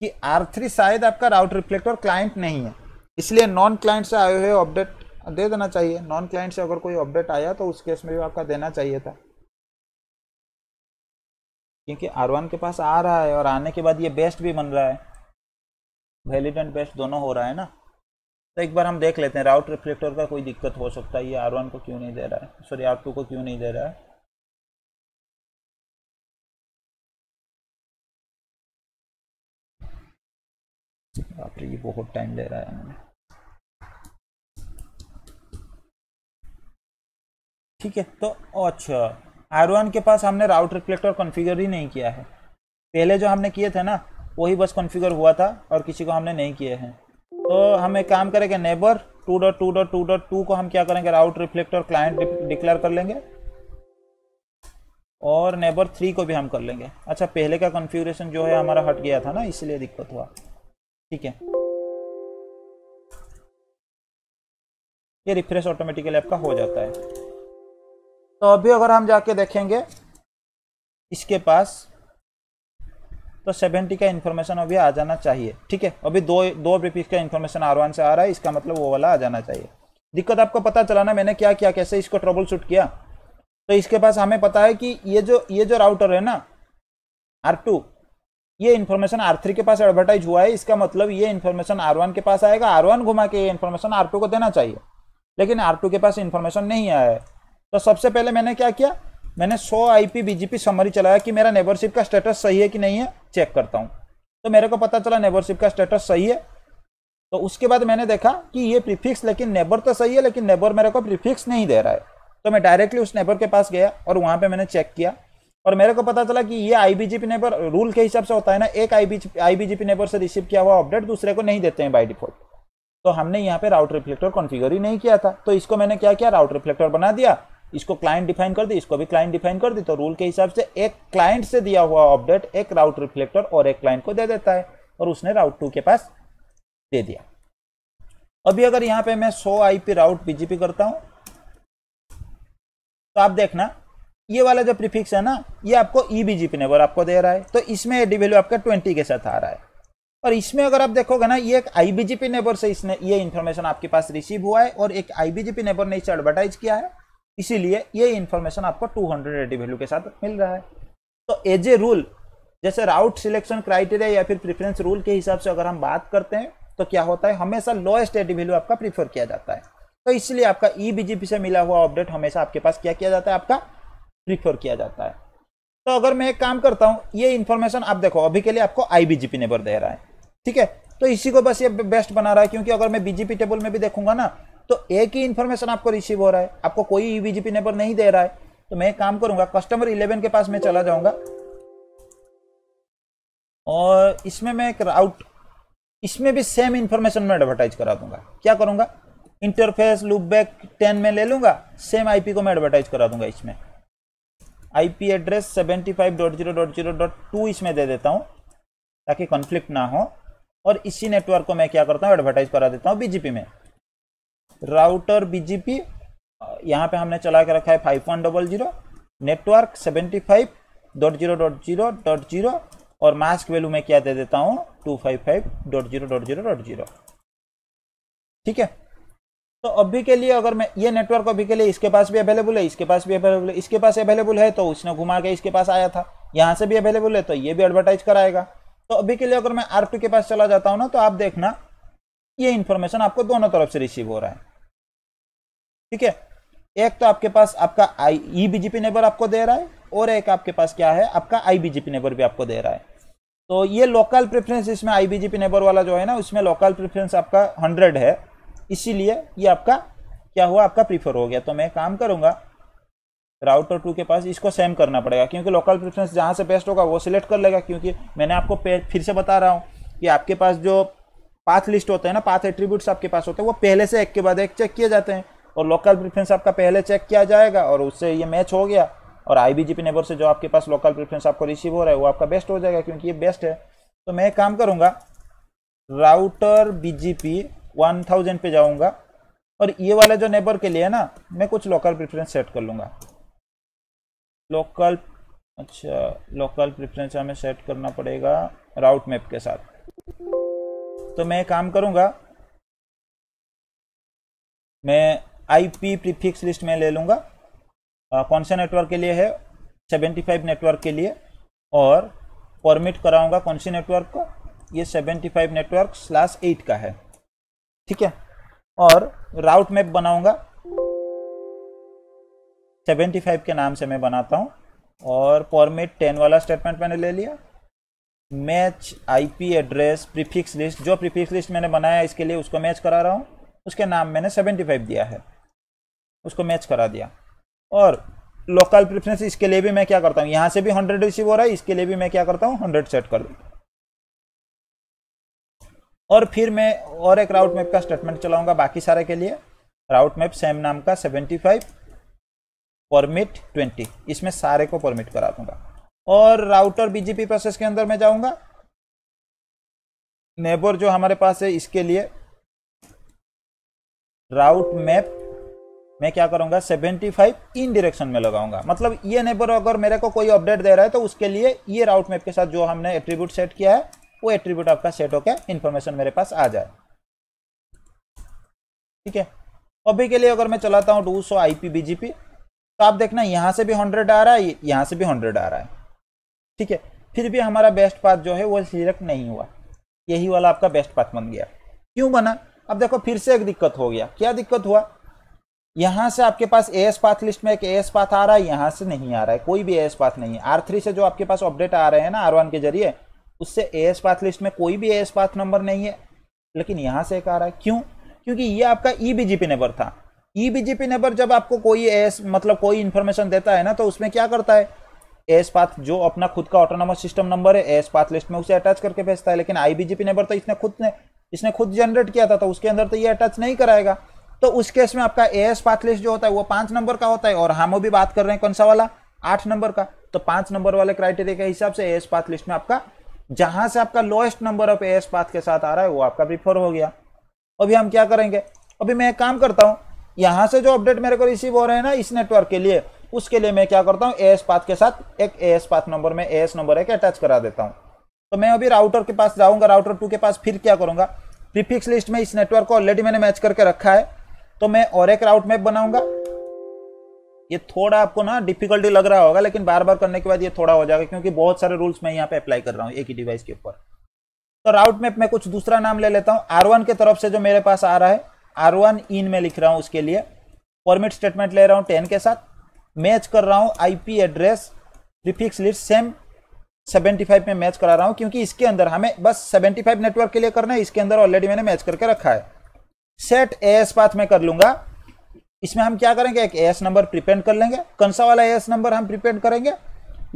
S1: कि R3 शायद आपका राउट रिफ्लेक्टर क्लाइंट नहीं है इसलिए नॉन क्लाइंट से आए हुए अपडेट दे देना चाहिए नॉन क्लाइंट से अगर कोई अपडेट आया तो उस केस में भी आपका देना चाहिए था क्योंकि आर के पास आ रहा है और आने के बाद ये बेस्ट भी बन रहा है वैलिड एंड बेस्ट दोनों हो रहा है ना तो एक बार हम देख लेते हैं राउट रिफ्लेक्टर का कोई दिक्कत हो सकता है ये आर को क्यों नहीं दे रहा है सॉरी आर को क्यों नहीं दे रहा है बापरे ये बहुत टाइम ले रहा है ठीक है तो अच्छा आर के पास हमने राउट रिफ्लेक्टर कॉन्फ़िगर ही नहीं किया है पहले जो हमने किए थे ना वही बस कॉन्फ़िगर हुआ था और किसी को हमने नहीं किए हैं तो हम एक काम करेंगे neighbor two dot two dot two dot two को हम क्या करेंगे राउट रिफ्लेक्टर क्लाइंट डिक्लेयर कर लेंगे और नेबर थ्री को भी हम कर लेंगे अच्छा पहले का कॉन्फ़िगरेशन जो है हमारा हट गया था ना इसलिए दिक्कत हुआ ठीक है ये रिफ्रेश ऑटोमेटिकली आपका हो जाता है तो अभी अगर हम जाके देखेंगे इसके पास तो 70 का इन्फॉर्मेशन अभी आ जाना चाहिए ठीक है अभी दो दो ब्रिपिक्स का इन्फॉर्मेशन आर वन से आ रहा है इसका मतलब वो वाला आ जाना चाहिए दिक्कत आपको पता चला ना मैंने क्या किया कैसे इसको ट्रबल शूट किया तो इसके पास हमें पता है कि ये जो ये जो राउटर है ना आर टू ये इन्फॉर्मेशन आर थ्री के पास एडवर्टाइज हुआ है इसका मतलब ये इन्फॉर्मेशन आर वन के पास आएगा आर वन घुमा के ये इन्फॉर्मेशन आर टू को देना चाहिए लेकिन आर टू के पास इन्फॉर्मेशन नहीं आया है तो सबसे पहले मैंने क्या किया मैंने I P B G P summary चलाया कि मेरा नेबरशिप का स्टेटस सही है कि नहीं है चेक करता हूँ तो मेरे को पता चला नेबरशिप का स्टेटस सही है तो उसके बाद मैंने देखा कि ये प्रीफिक्स लेकिन नेबर तो सही है लेकिन नेबर मेरे को प्रीफिक्स नहीं दे रहा है तो मैं डायरेक्टली उस नेबर के पास गया और वहाँ पे मैंने चेक किया और मेरे को पता चला कि ये आईबीजीपी नेबर रूल के हिसाब से होता है ना एक आईबीजीपी आईबीजीपी नेबर से रिसीव किया हुआ अपडेट दूसरे को नहीं देते हैं बाई डिफॉल्ट तो हमने यहाँ पे राउट रिफ्लेक्टर कॉन्फिगर ही नहीं किया था तो इसको मैंने क्या किया राउट रिफ्लेक्टर बना दिया इसको क्लाइंट डिफाइन कर दी इसको भी क्लाइंट डिफाइन कर दी तो रूल के हिसाब से एक क्लाइंट से दिया हुआ अपडेट एक राउट रिफ्लेक्टर और एक क्लाइंट को दे देता है और उसने राउट टू के पास दे दिया अभी अगर यहाँ पे मैं सो आई राउट बीजीपी करता हूँ तो आप देखना ये वाला जो प्रीफिक्स है ना ये आपको ई बी जी नेबर आपको दे रहा है तो इसमें डी वैल्यू आपका ट्वेंटी के साथ आ रहा है और इसमें अगर आप देखोगे ना ये एक I B G P neighbor से इसने ये इन्फॉर्मेशन आपके पास रिसीव हुआ है और एक I B G P neighbor ने इसे एडवर्टाइज किया है इसीलिए ये इन्फॉर्मेशन आपको टू हंड्रेड एडी वैल्यू के साथ मिल रहा है तो एज ए रूल जैसे राउट सिलेक्शन क्राइटेरिया या फिर प्रिफरेंस रूल के हिसाब से अगर हम बात करते हैं तो क्या होता है हमेशा लोएस्ट एडी वैल्यू आपका प्रीफर किया जाता है तो इसलिए आपका ई e बीजेपी से मिला हुआ अपडेट हमेशा आपके पास क्या किया जाता है आपका प्रीफर किया जाता है तो अगर मैं एक काम करता हूँ ये इन्फॉर्मेशन आप देखो अभी के लिए आपको आई बीजीपी नेबर दे रहा है ठीक है तो इसी को बस ये बेस्ट बना रहा है क्योंकि अगर मैं बीजीपी टेबल में भी देखूंगा ना तो एक ही इन्फॉर्मेशन आपको रिसीव हो रहा है आपको कोई ई बीजीपी नेबर नहीं दे रहा है तो मैं एक काम करूंगा कस्टमर इलेवन के पास मैं चला जाऊंगा और इसमें मैं एक राउट इसमें भी सेम इन्फॉर्मेशन में एडवर्टाइज करा दूंगा क्या करूंगा इंटरफेस लूपबैक टेन में ले लूंगा सेम आईपी को मैं एडवर्टाइज करा दूंगा इसमें आईपी एड्रेस 75.0.0.2 इसमें दे देता हूँ ताकि कॉन्फ्लिक्ट ना हो और इसी नेटवर्क को मैं क्या करता हूँ एडवर्टाइज करा देता हूँ बीजीपी में राउटर बीजीपी यहाँ पे हमने चला के रखा है five one double zero network seventy five dot zero dot zero dot zero और मास्क वैल्यू में क्या दे देता हूँ two five five dot zero dot zero dot zero ठीक है तो अभी के लिए अगर मैं ये नेटवर्क अभी के लिए इसके पास भी अवेलेबल है इसके पास भी अवेलेबल है इसके पास अवेलेबल है तो उसने घुमा के इसके पास आया था यहाँ से भी अवेलेबल है तो ये भी एडवर्टाइज कराएगा तो अभी के लिए अगर मैं आर के पास चला जाता हूँ ना तो आप देखना ये इन्फॉर्मेशन आपको दोनों तरफ से रिसीव हो रहा है ठीक है एक तो आपके पास आपका आई ई बीजेपी नेबर आपको दे रहा है और एक आपके पास क्या है आपका आई बीजेपी नेबर भी आपको दे रहा है तो ये लोकल प्रेफरेंस इसमें आई बीजेपी नेबर वाला जो है ना उसमें लोकल प्रेफरेंस आपका हंड्रेड है इसीलिए ये आपका क्या हुआ आपका प्रीफर हो गया तो मैं काम करूँगा राउटर टू के पास इसको सेम करना पड़ेगा क्योंकि लोकल प्रेफरेंस जहाँ से बेस्ट होगा वो सिलेक्ट कर लेगा क्योंकि मैंने आपको फिर से बता रहा हूँ कि आपके पास जो पाथ लिस्ट होते हैं ना पाथ एट्रीब्यूट्स आपके पास होते हैं वो पहले से एक के बाद एक चेक किए जाते हैं और लोकल प्रेफरेंस आपका पहले चेक किया जाएगा और उससे ये मैच हो गया और आई बी नेबर से जो आपके पास लोकल प्रेफरेंस आपको रिसीव हो रहा है वो आपका बेस्ट हो जाएगा क्योंकि ये बेस्ट है तो मैं एक काम करूँगा राउटर बी वन थाउजेंड पे जाऊंगा और ये वाला जो नेबर के लिए है ना मैं कुछ लोकल प्रेफरेंस सेट कर लूँगा लोकल अच्छा लोकल प्रेफरेंस हमें सेट करना पड़ेगा राउट मैप के साथ तो मैं काम करूँगा मैं आईपी प्रीफिक्स लिस्ट में ले लूँगा कौन से नेटवर्क के लिए है 75 नेटवर्क के लिए और परमिट कराऊंगा कौन सी नेटवर्क को ये 75 नेटवर्क स्लैश एट का है ठीक है और राउट मैप बनाऊंगा 75 के नाम से मैं बनाता हूँ और परमिट 10 वाला स्टेटमेंट मैंने ले लिया match IP address prefix list जो प्रीफिक्स लिस्ट मैंने बनाया इसके लिए उसको मैच करा रहा हूँ उसके नाम मैंने 75 दिया है उसको मैच करा दिया और लोकल प्रिफ्रेंस इसके लिए भी मैं क्या करता हूँ यहाँ से भी 100 रिसीव हो रहा है इसके लिए भी मैं क्या करता हूँ 100 सेट कर देता और फिर मैं और एक राउट मैप का स्टेटमेंट चलाऊंगा बाकी सारे के लिए राउट मैप सेम नाम का 75 फाइव परमिट ट्वेंटी इसमें सारे को परमिट करा दूंगा और राउटर बीजेपी प्रोसेस के अंदर मैं जाऊंगा नेबर जो हमारे पास है इसके लिए राउट मैप मैं क्या करूंगा 75 इन डायरेक्शन में लगाऊंगा मतलब ये नेबर अगर मेरे को कोई अपडेट दे रहा है तो उसके लिए ये राउट मैप के साथ जो हमने एट्रीब्यूट सेट किया है वो एट्रीब्यूट आपका सेट होकर इन्फॉर्मेशन मेरे पास आ जाए ठीक है अभी के लिए अगर मैं चलाता हूँ टू सौ आई तो आप देखना यहाँ से भी हंड्रेड आ रहा है यहाँ से भी हंड्रेड आ रहा है ठीक है फिर भी हमारा बेस्ट पाथ जो है वो सिलेक्ट नहीं हुआ यही वाला आपका बेस्ट पाथ बन गया क्यों बना अब देखो फिर से एक दिक्कत हो गया क्या दिक्कत हुआ यहाँ से आपके पास ए एस पाथ लिस्ट में एक ए एस पाथ आ रहा है यहाँ से नहीं आ रहा है कोई भी ए एस पाथ नहीं है आर थ्री से जो आपके पास अपडेट आ रहे हैं ना आर वन के जरिए उससे ए एस पाथ लिस्ट में कोई भी ए एस पाथ नंबर नहीं है लेकिन यहाँ से एक आ रहा है क्यों क्योंकि ये आपका E B G P number था E B G P number जब आपको कोई ए एस मतलब कोई इन्फॉर्मेशन देता है ना तो उसमें क्या करता है ए एस पाथ जो अपना खुद का ऑटोनोमस सिस्टम नंबर है ए एस पाथ लिस्ट में उसे अटैच करके भेजता है लेकिन I B G P number तो इसने खुद ने इसने खुद जनरेट किया था तो उसके अंदर तो ये अटैच नहीं कराएगा तो उस केस में आपका ए एस पाथ लिस्ट जो होता है वो पाँच नंबर का होता है और हम अभी बात कर रहे हैं कौन सा वाला आठ नंबर का तो पाँच नंबर वाले क्राइटेरिया के हिसाब से ए एस पाथ लिस्ट में आपका जहां से आपका lowest number of S path के साथ आ रहा है वो आपका भी फोर हो गया अभी हम क्या करेंगे अभी मैं एक काम करता हूँ यहाँ से जो अपडेट मेरे को रिसीव हो रहे हैं ना इस नेटवर्क के लिए उसके लिए मैं क्या करता हूँ एस पाथ के साथ एक एस पाथ नंबर में एस नंबर एक अटैच करा देता हूँ तो मैं अभी राउटर के पास जाऊँगा राउटर टू के पास फिर क्या करूँगा प्रीफिक्स लिस्ट में इस नेटवर्क को ऑलरेडी मैंने मैच करके रखा है तो मैं और एक राउट मैप बनाऊंगा ये थोड़ा आपको ना डिफिकल्टी लग रहा होगा लेकिन बार बार करने के बाद ये थोड़ा हो जाएगा क्योंकि बहुत सारे रूल्स मैं यहाँ पे अप्लाई कर रहा हूँ एक ही डिवाइस के ऊपर तो राउट मैप में कुछ दूसरा नाम ले लेता हूँ आर के तरफ से जो मेरे पास आ रहा है आर वन इन में लिख रहा हूँ उसके लिए फॉर्मेट स्टेटमेंट ले रहा हूँ टेन के साथ मैच कर रहा हूँ IP address prefix list same 75 में मैच करा रहा हूँ क्योंकि इसके अंदर हमें बस 75 नेटवर्क के लिए करना है इसके अंदर ऑलरेडी मैंने मैच करके रखा है सेट एस पाथ में कर लूंगा इसमें हम क्या करेंगे एक एस नंबर प्रिपेंड कर लेंगे कौन सा वाला एस नंबर हम प्रिपेंड करेंगे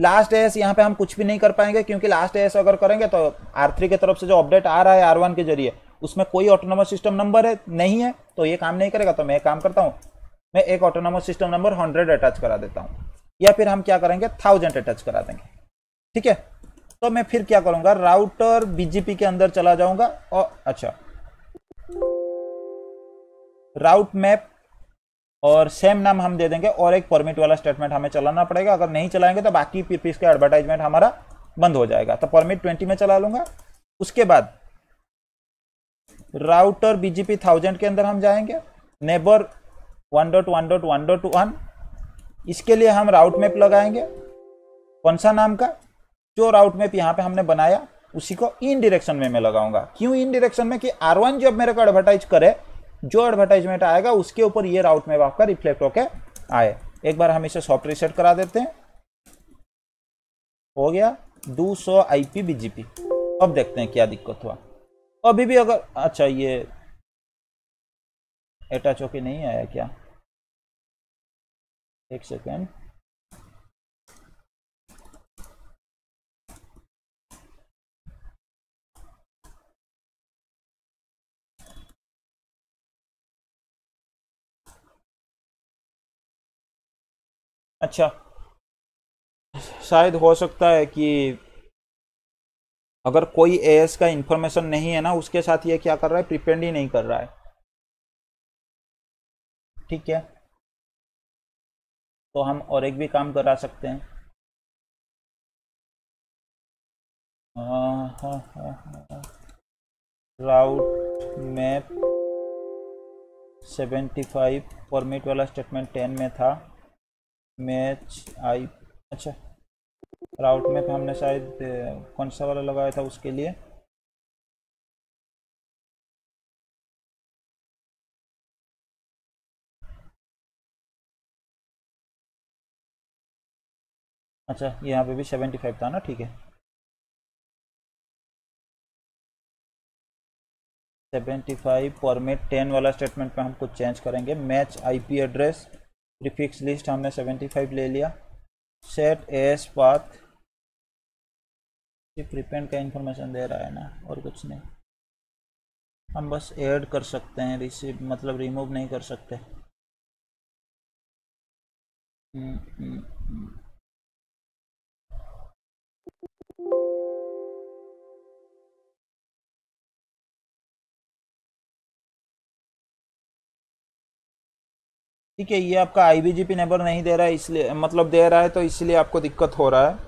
S1: लास्ट एस यहाँ पे हम कुछ भी नहीं कर पाएंगे क्योंकि लास्ट एस अगर करेंगे तो आर थ्री की तरफ से जो अपडेट आ रहा है आर वन के जरिए उसमें कोई ऑटोनोमस सिस्टम नंबर है नहीं है तो ये काम नहीं करेगा तो मैं काम करता हूँ मैं एक autonomous system number hundred attach करा देता हूँ या फिर हम क्या करेंगे थाउजेंड अटैच करा देंगे ठीक है तो मैं फिर क्या करूँगा राउटर बीजीपी के अंदर चला जाऊँगा और अच्छा राउट मैप और सेम नाम हम दे देंगे और एक परमिट वाला स्टेटमेंट हमें चलाना पड़ेगा अगर नहीं चलाएंगे तो बाकी पीस का एडवर्टाइजमेंट हमारा बंद हो जाएगा तो परमिट ट्वेंटी में चला लूंगा उसके बाद राउटर बीजीपी थाउजेंड के अंदर हम जाएंगे neighbor one dot one dot one dot one इसके लिए हम राउट मैप लगाएंगे कौन सा नाम का जो राउट मैप यहाँ पे हमने बनाया उसी को इन डिरेक्शन में मैं लगाऊंगा क्यों इन डिरेक्शन में कि आर वन जब मेरे को एडवर्टाइज करे जो एडवर्टाइजमेंट आएगा उसके ऊपर ये राउट मैप आपका रिफ्लेक्ट होकर आए एक बार हम इसे सॉफ्ट रिसेट करा देते हैं हो गया दो सौ आई पी बी अब देखते हैं क्या दिक्कत हुआ अभी भी अगर अच्छा ये एटा चौकी नहीं आया क्या एक सेकेंड अच्छा शायद हो सकता है कि अगर कोई एस का इंफॉर्मेशन नहीं है ना उसके साथ ये क्या कर रहा है प्रिपेंड ही नहीं कर रहा है ठीक है तो हम और एक भी काम करा सकते हैं route map seventy five permit वाला स्टेटमेंट टेन में था मैच आई अच्छा राउट मैप हमने शायद कौन सा वाला लगाया था उसके लिए अच्छा यहाँ पे भी सेवेंटी फाइव था ना ठीक है सेवेंटी फाइव फॉर्मेट टेन वाला स्टेटमेंट पे हम कुछ चेंज करेंगे match IP address prefix list हमने 75 ले लिया सेट एस पाथ प्रिपेंट का इंफॉर्मेशन दे रहा है ना और कुछ नहीं हम बस ऐड कर सकते हैं रिसीव मतलब रिमूव नहीं कर सकते हम्म, हम्म, हम्म। ठीक है ये आपका I B G P neighbor नहीं दे रहा है इसलिए मतलब दे रहा है तो इसलिए आपको दिक्कत हो रहा है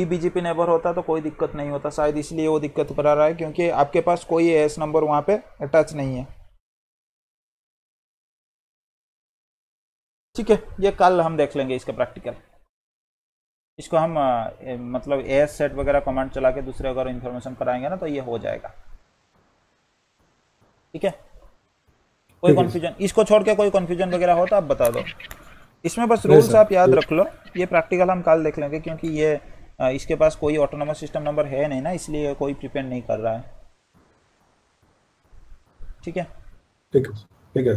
S1: E B G P neighbor होता तो कोई दिक्कत नहीं होता शायद इसलिए वो दिक्कत करा रहा है क्योंकि आपके पास कोई एस नंबर वहाँ पे अटैच नहीं है ठीक है ये कल हम देख लेंगे इसका प्रैक्टिकल इसको हम मतलब ए, मतलब एस सेट वगैरह कमांड चला के दूसरे अगर इन्फॉर्मेशन कराएंगे ना तो ये हो जाएगा ठीक है कोई कन्फ्यूजन इसको छोड़ के कोई कन्फ्यूजन वगैरह हो तो आप बता दो इसमें बस रूल्स आप याद रख लो ये प्रैक्टिकल हम कल देख लेंगे क्योंकि ये इसके पास कोई ऑटोनोमस सिस्टम नंबर है नहीं ना इसलिए कोई प्रिपेयर नहीं कर रहा है ठीक है ठीक है ठीक है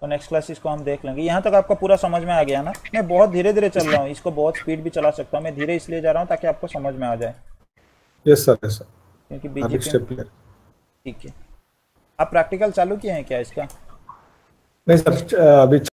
S1: तो नेक्स्ट क्लास इसको हम देख लेंगे यहाँ तक आपका पूरा समझ में आ गया ना मैं बहुत धीरे धीरे चल रहा हूँ इसको बहुत स्पीड भी चला सकता हूँ मैं धीरे इसलिए जा रहा हूँ ताकि आपको समझ में आ जाए यस सर यस सर क्योंकि बीजेपी ठीक है आप प्रैक्टिकल चालू किए हैं क्या इसका नहीं सर अभी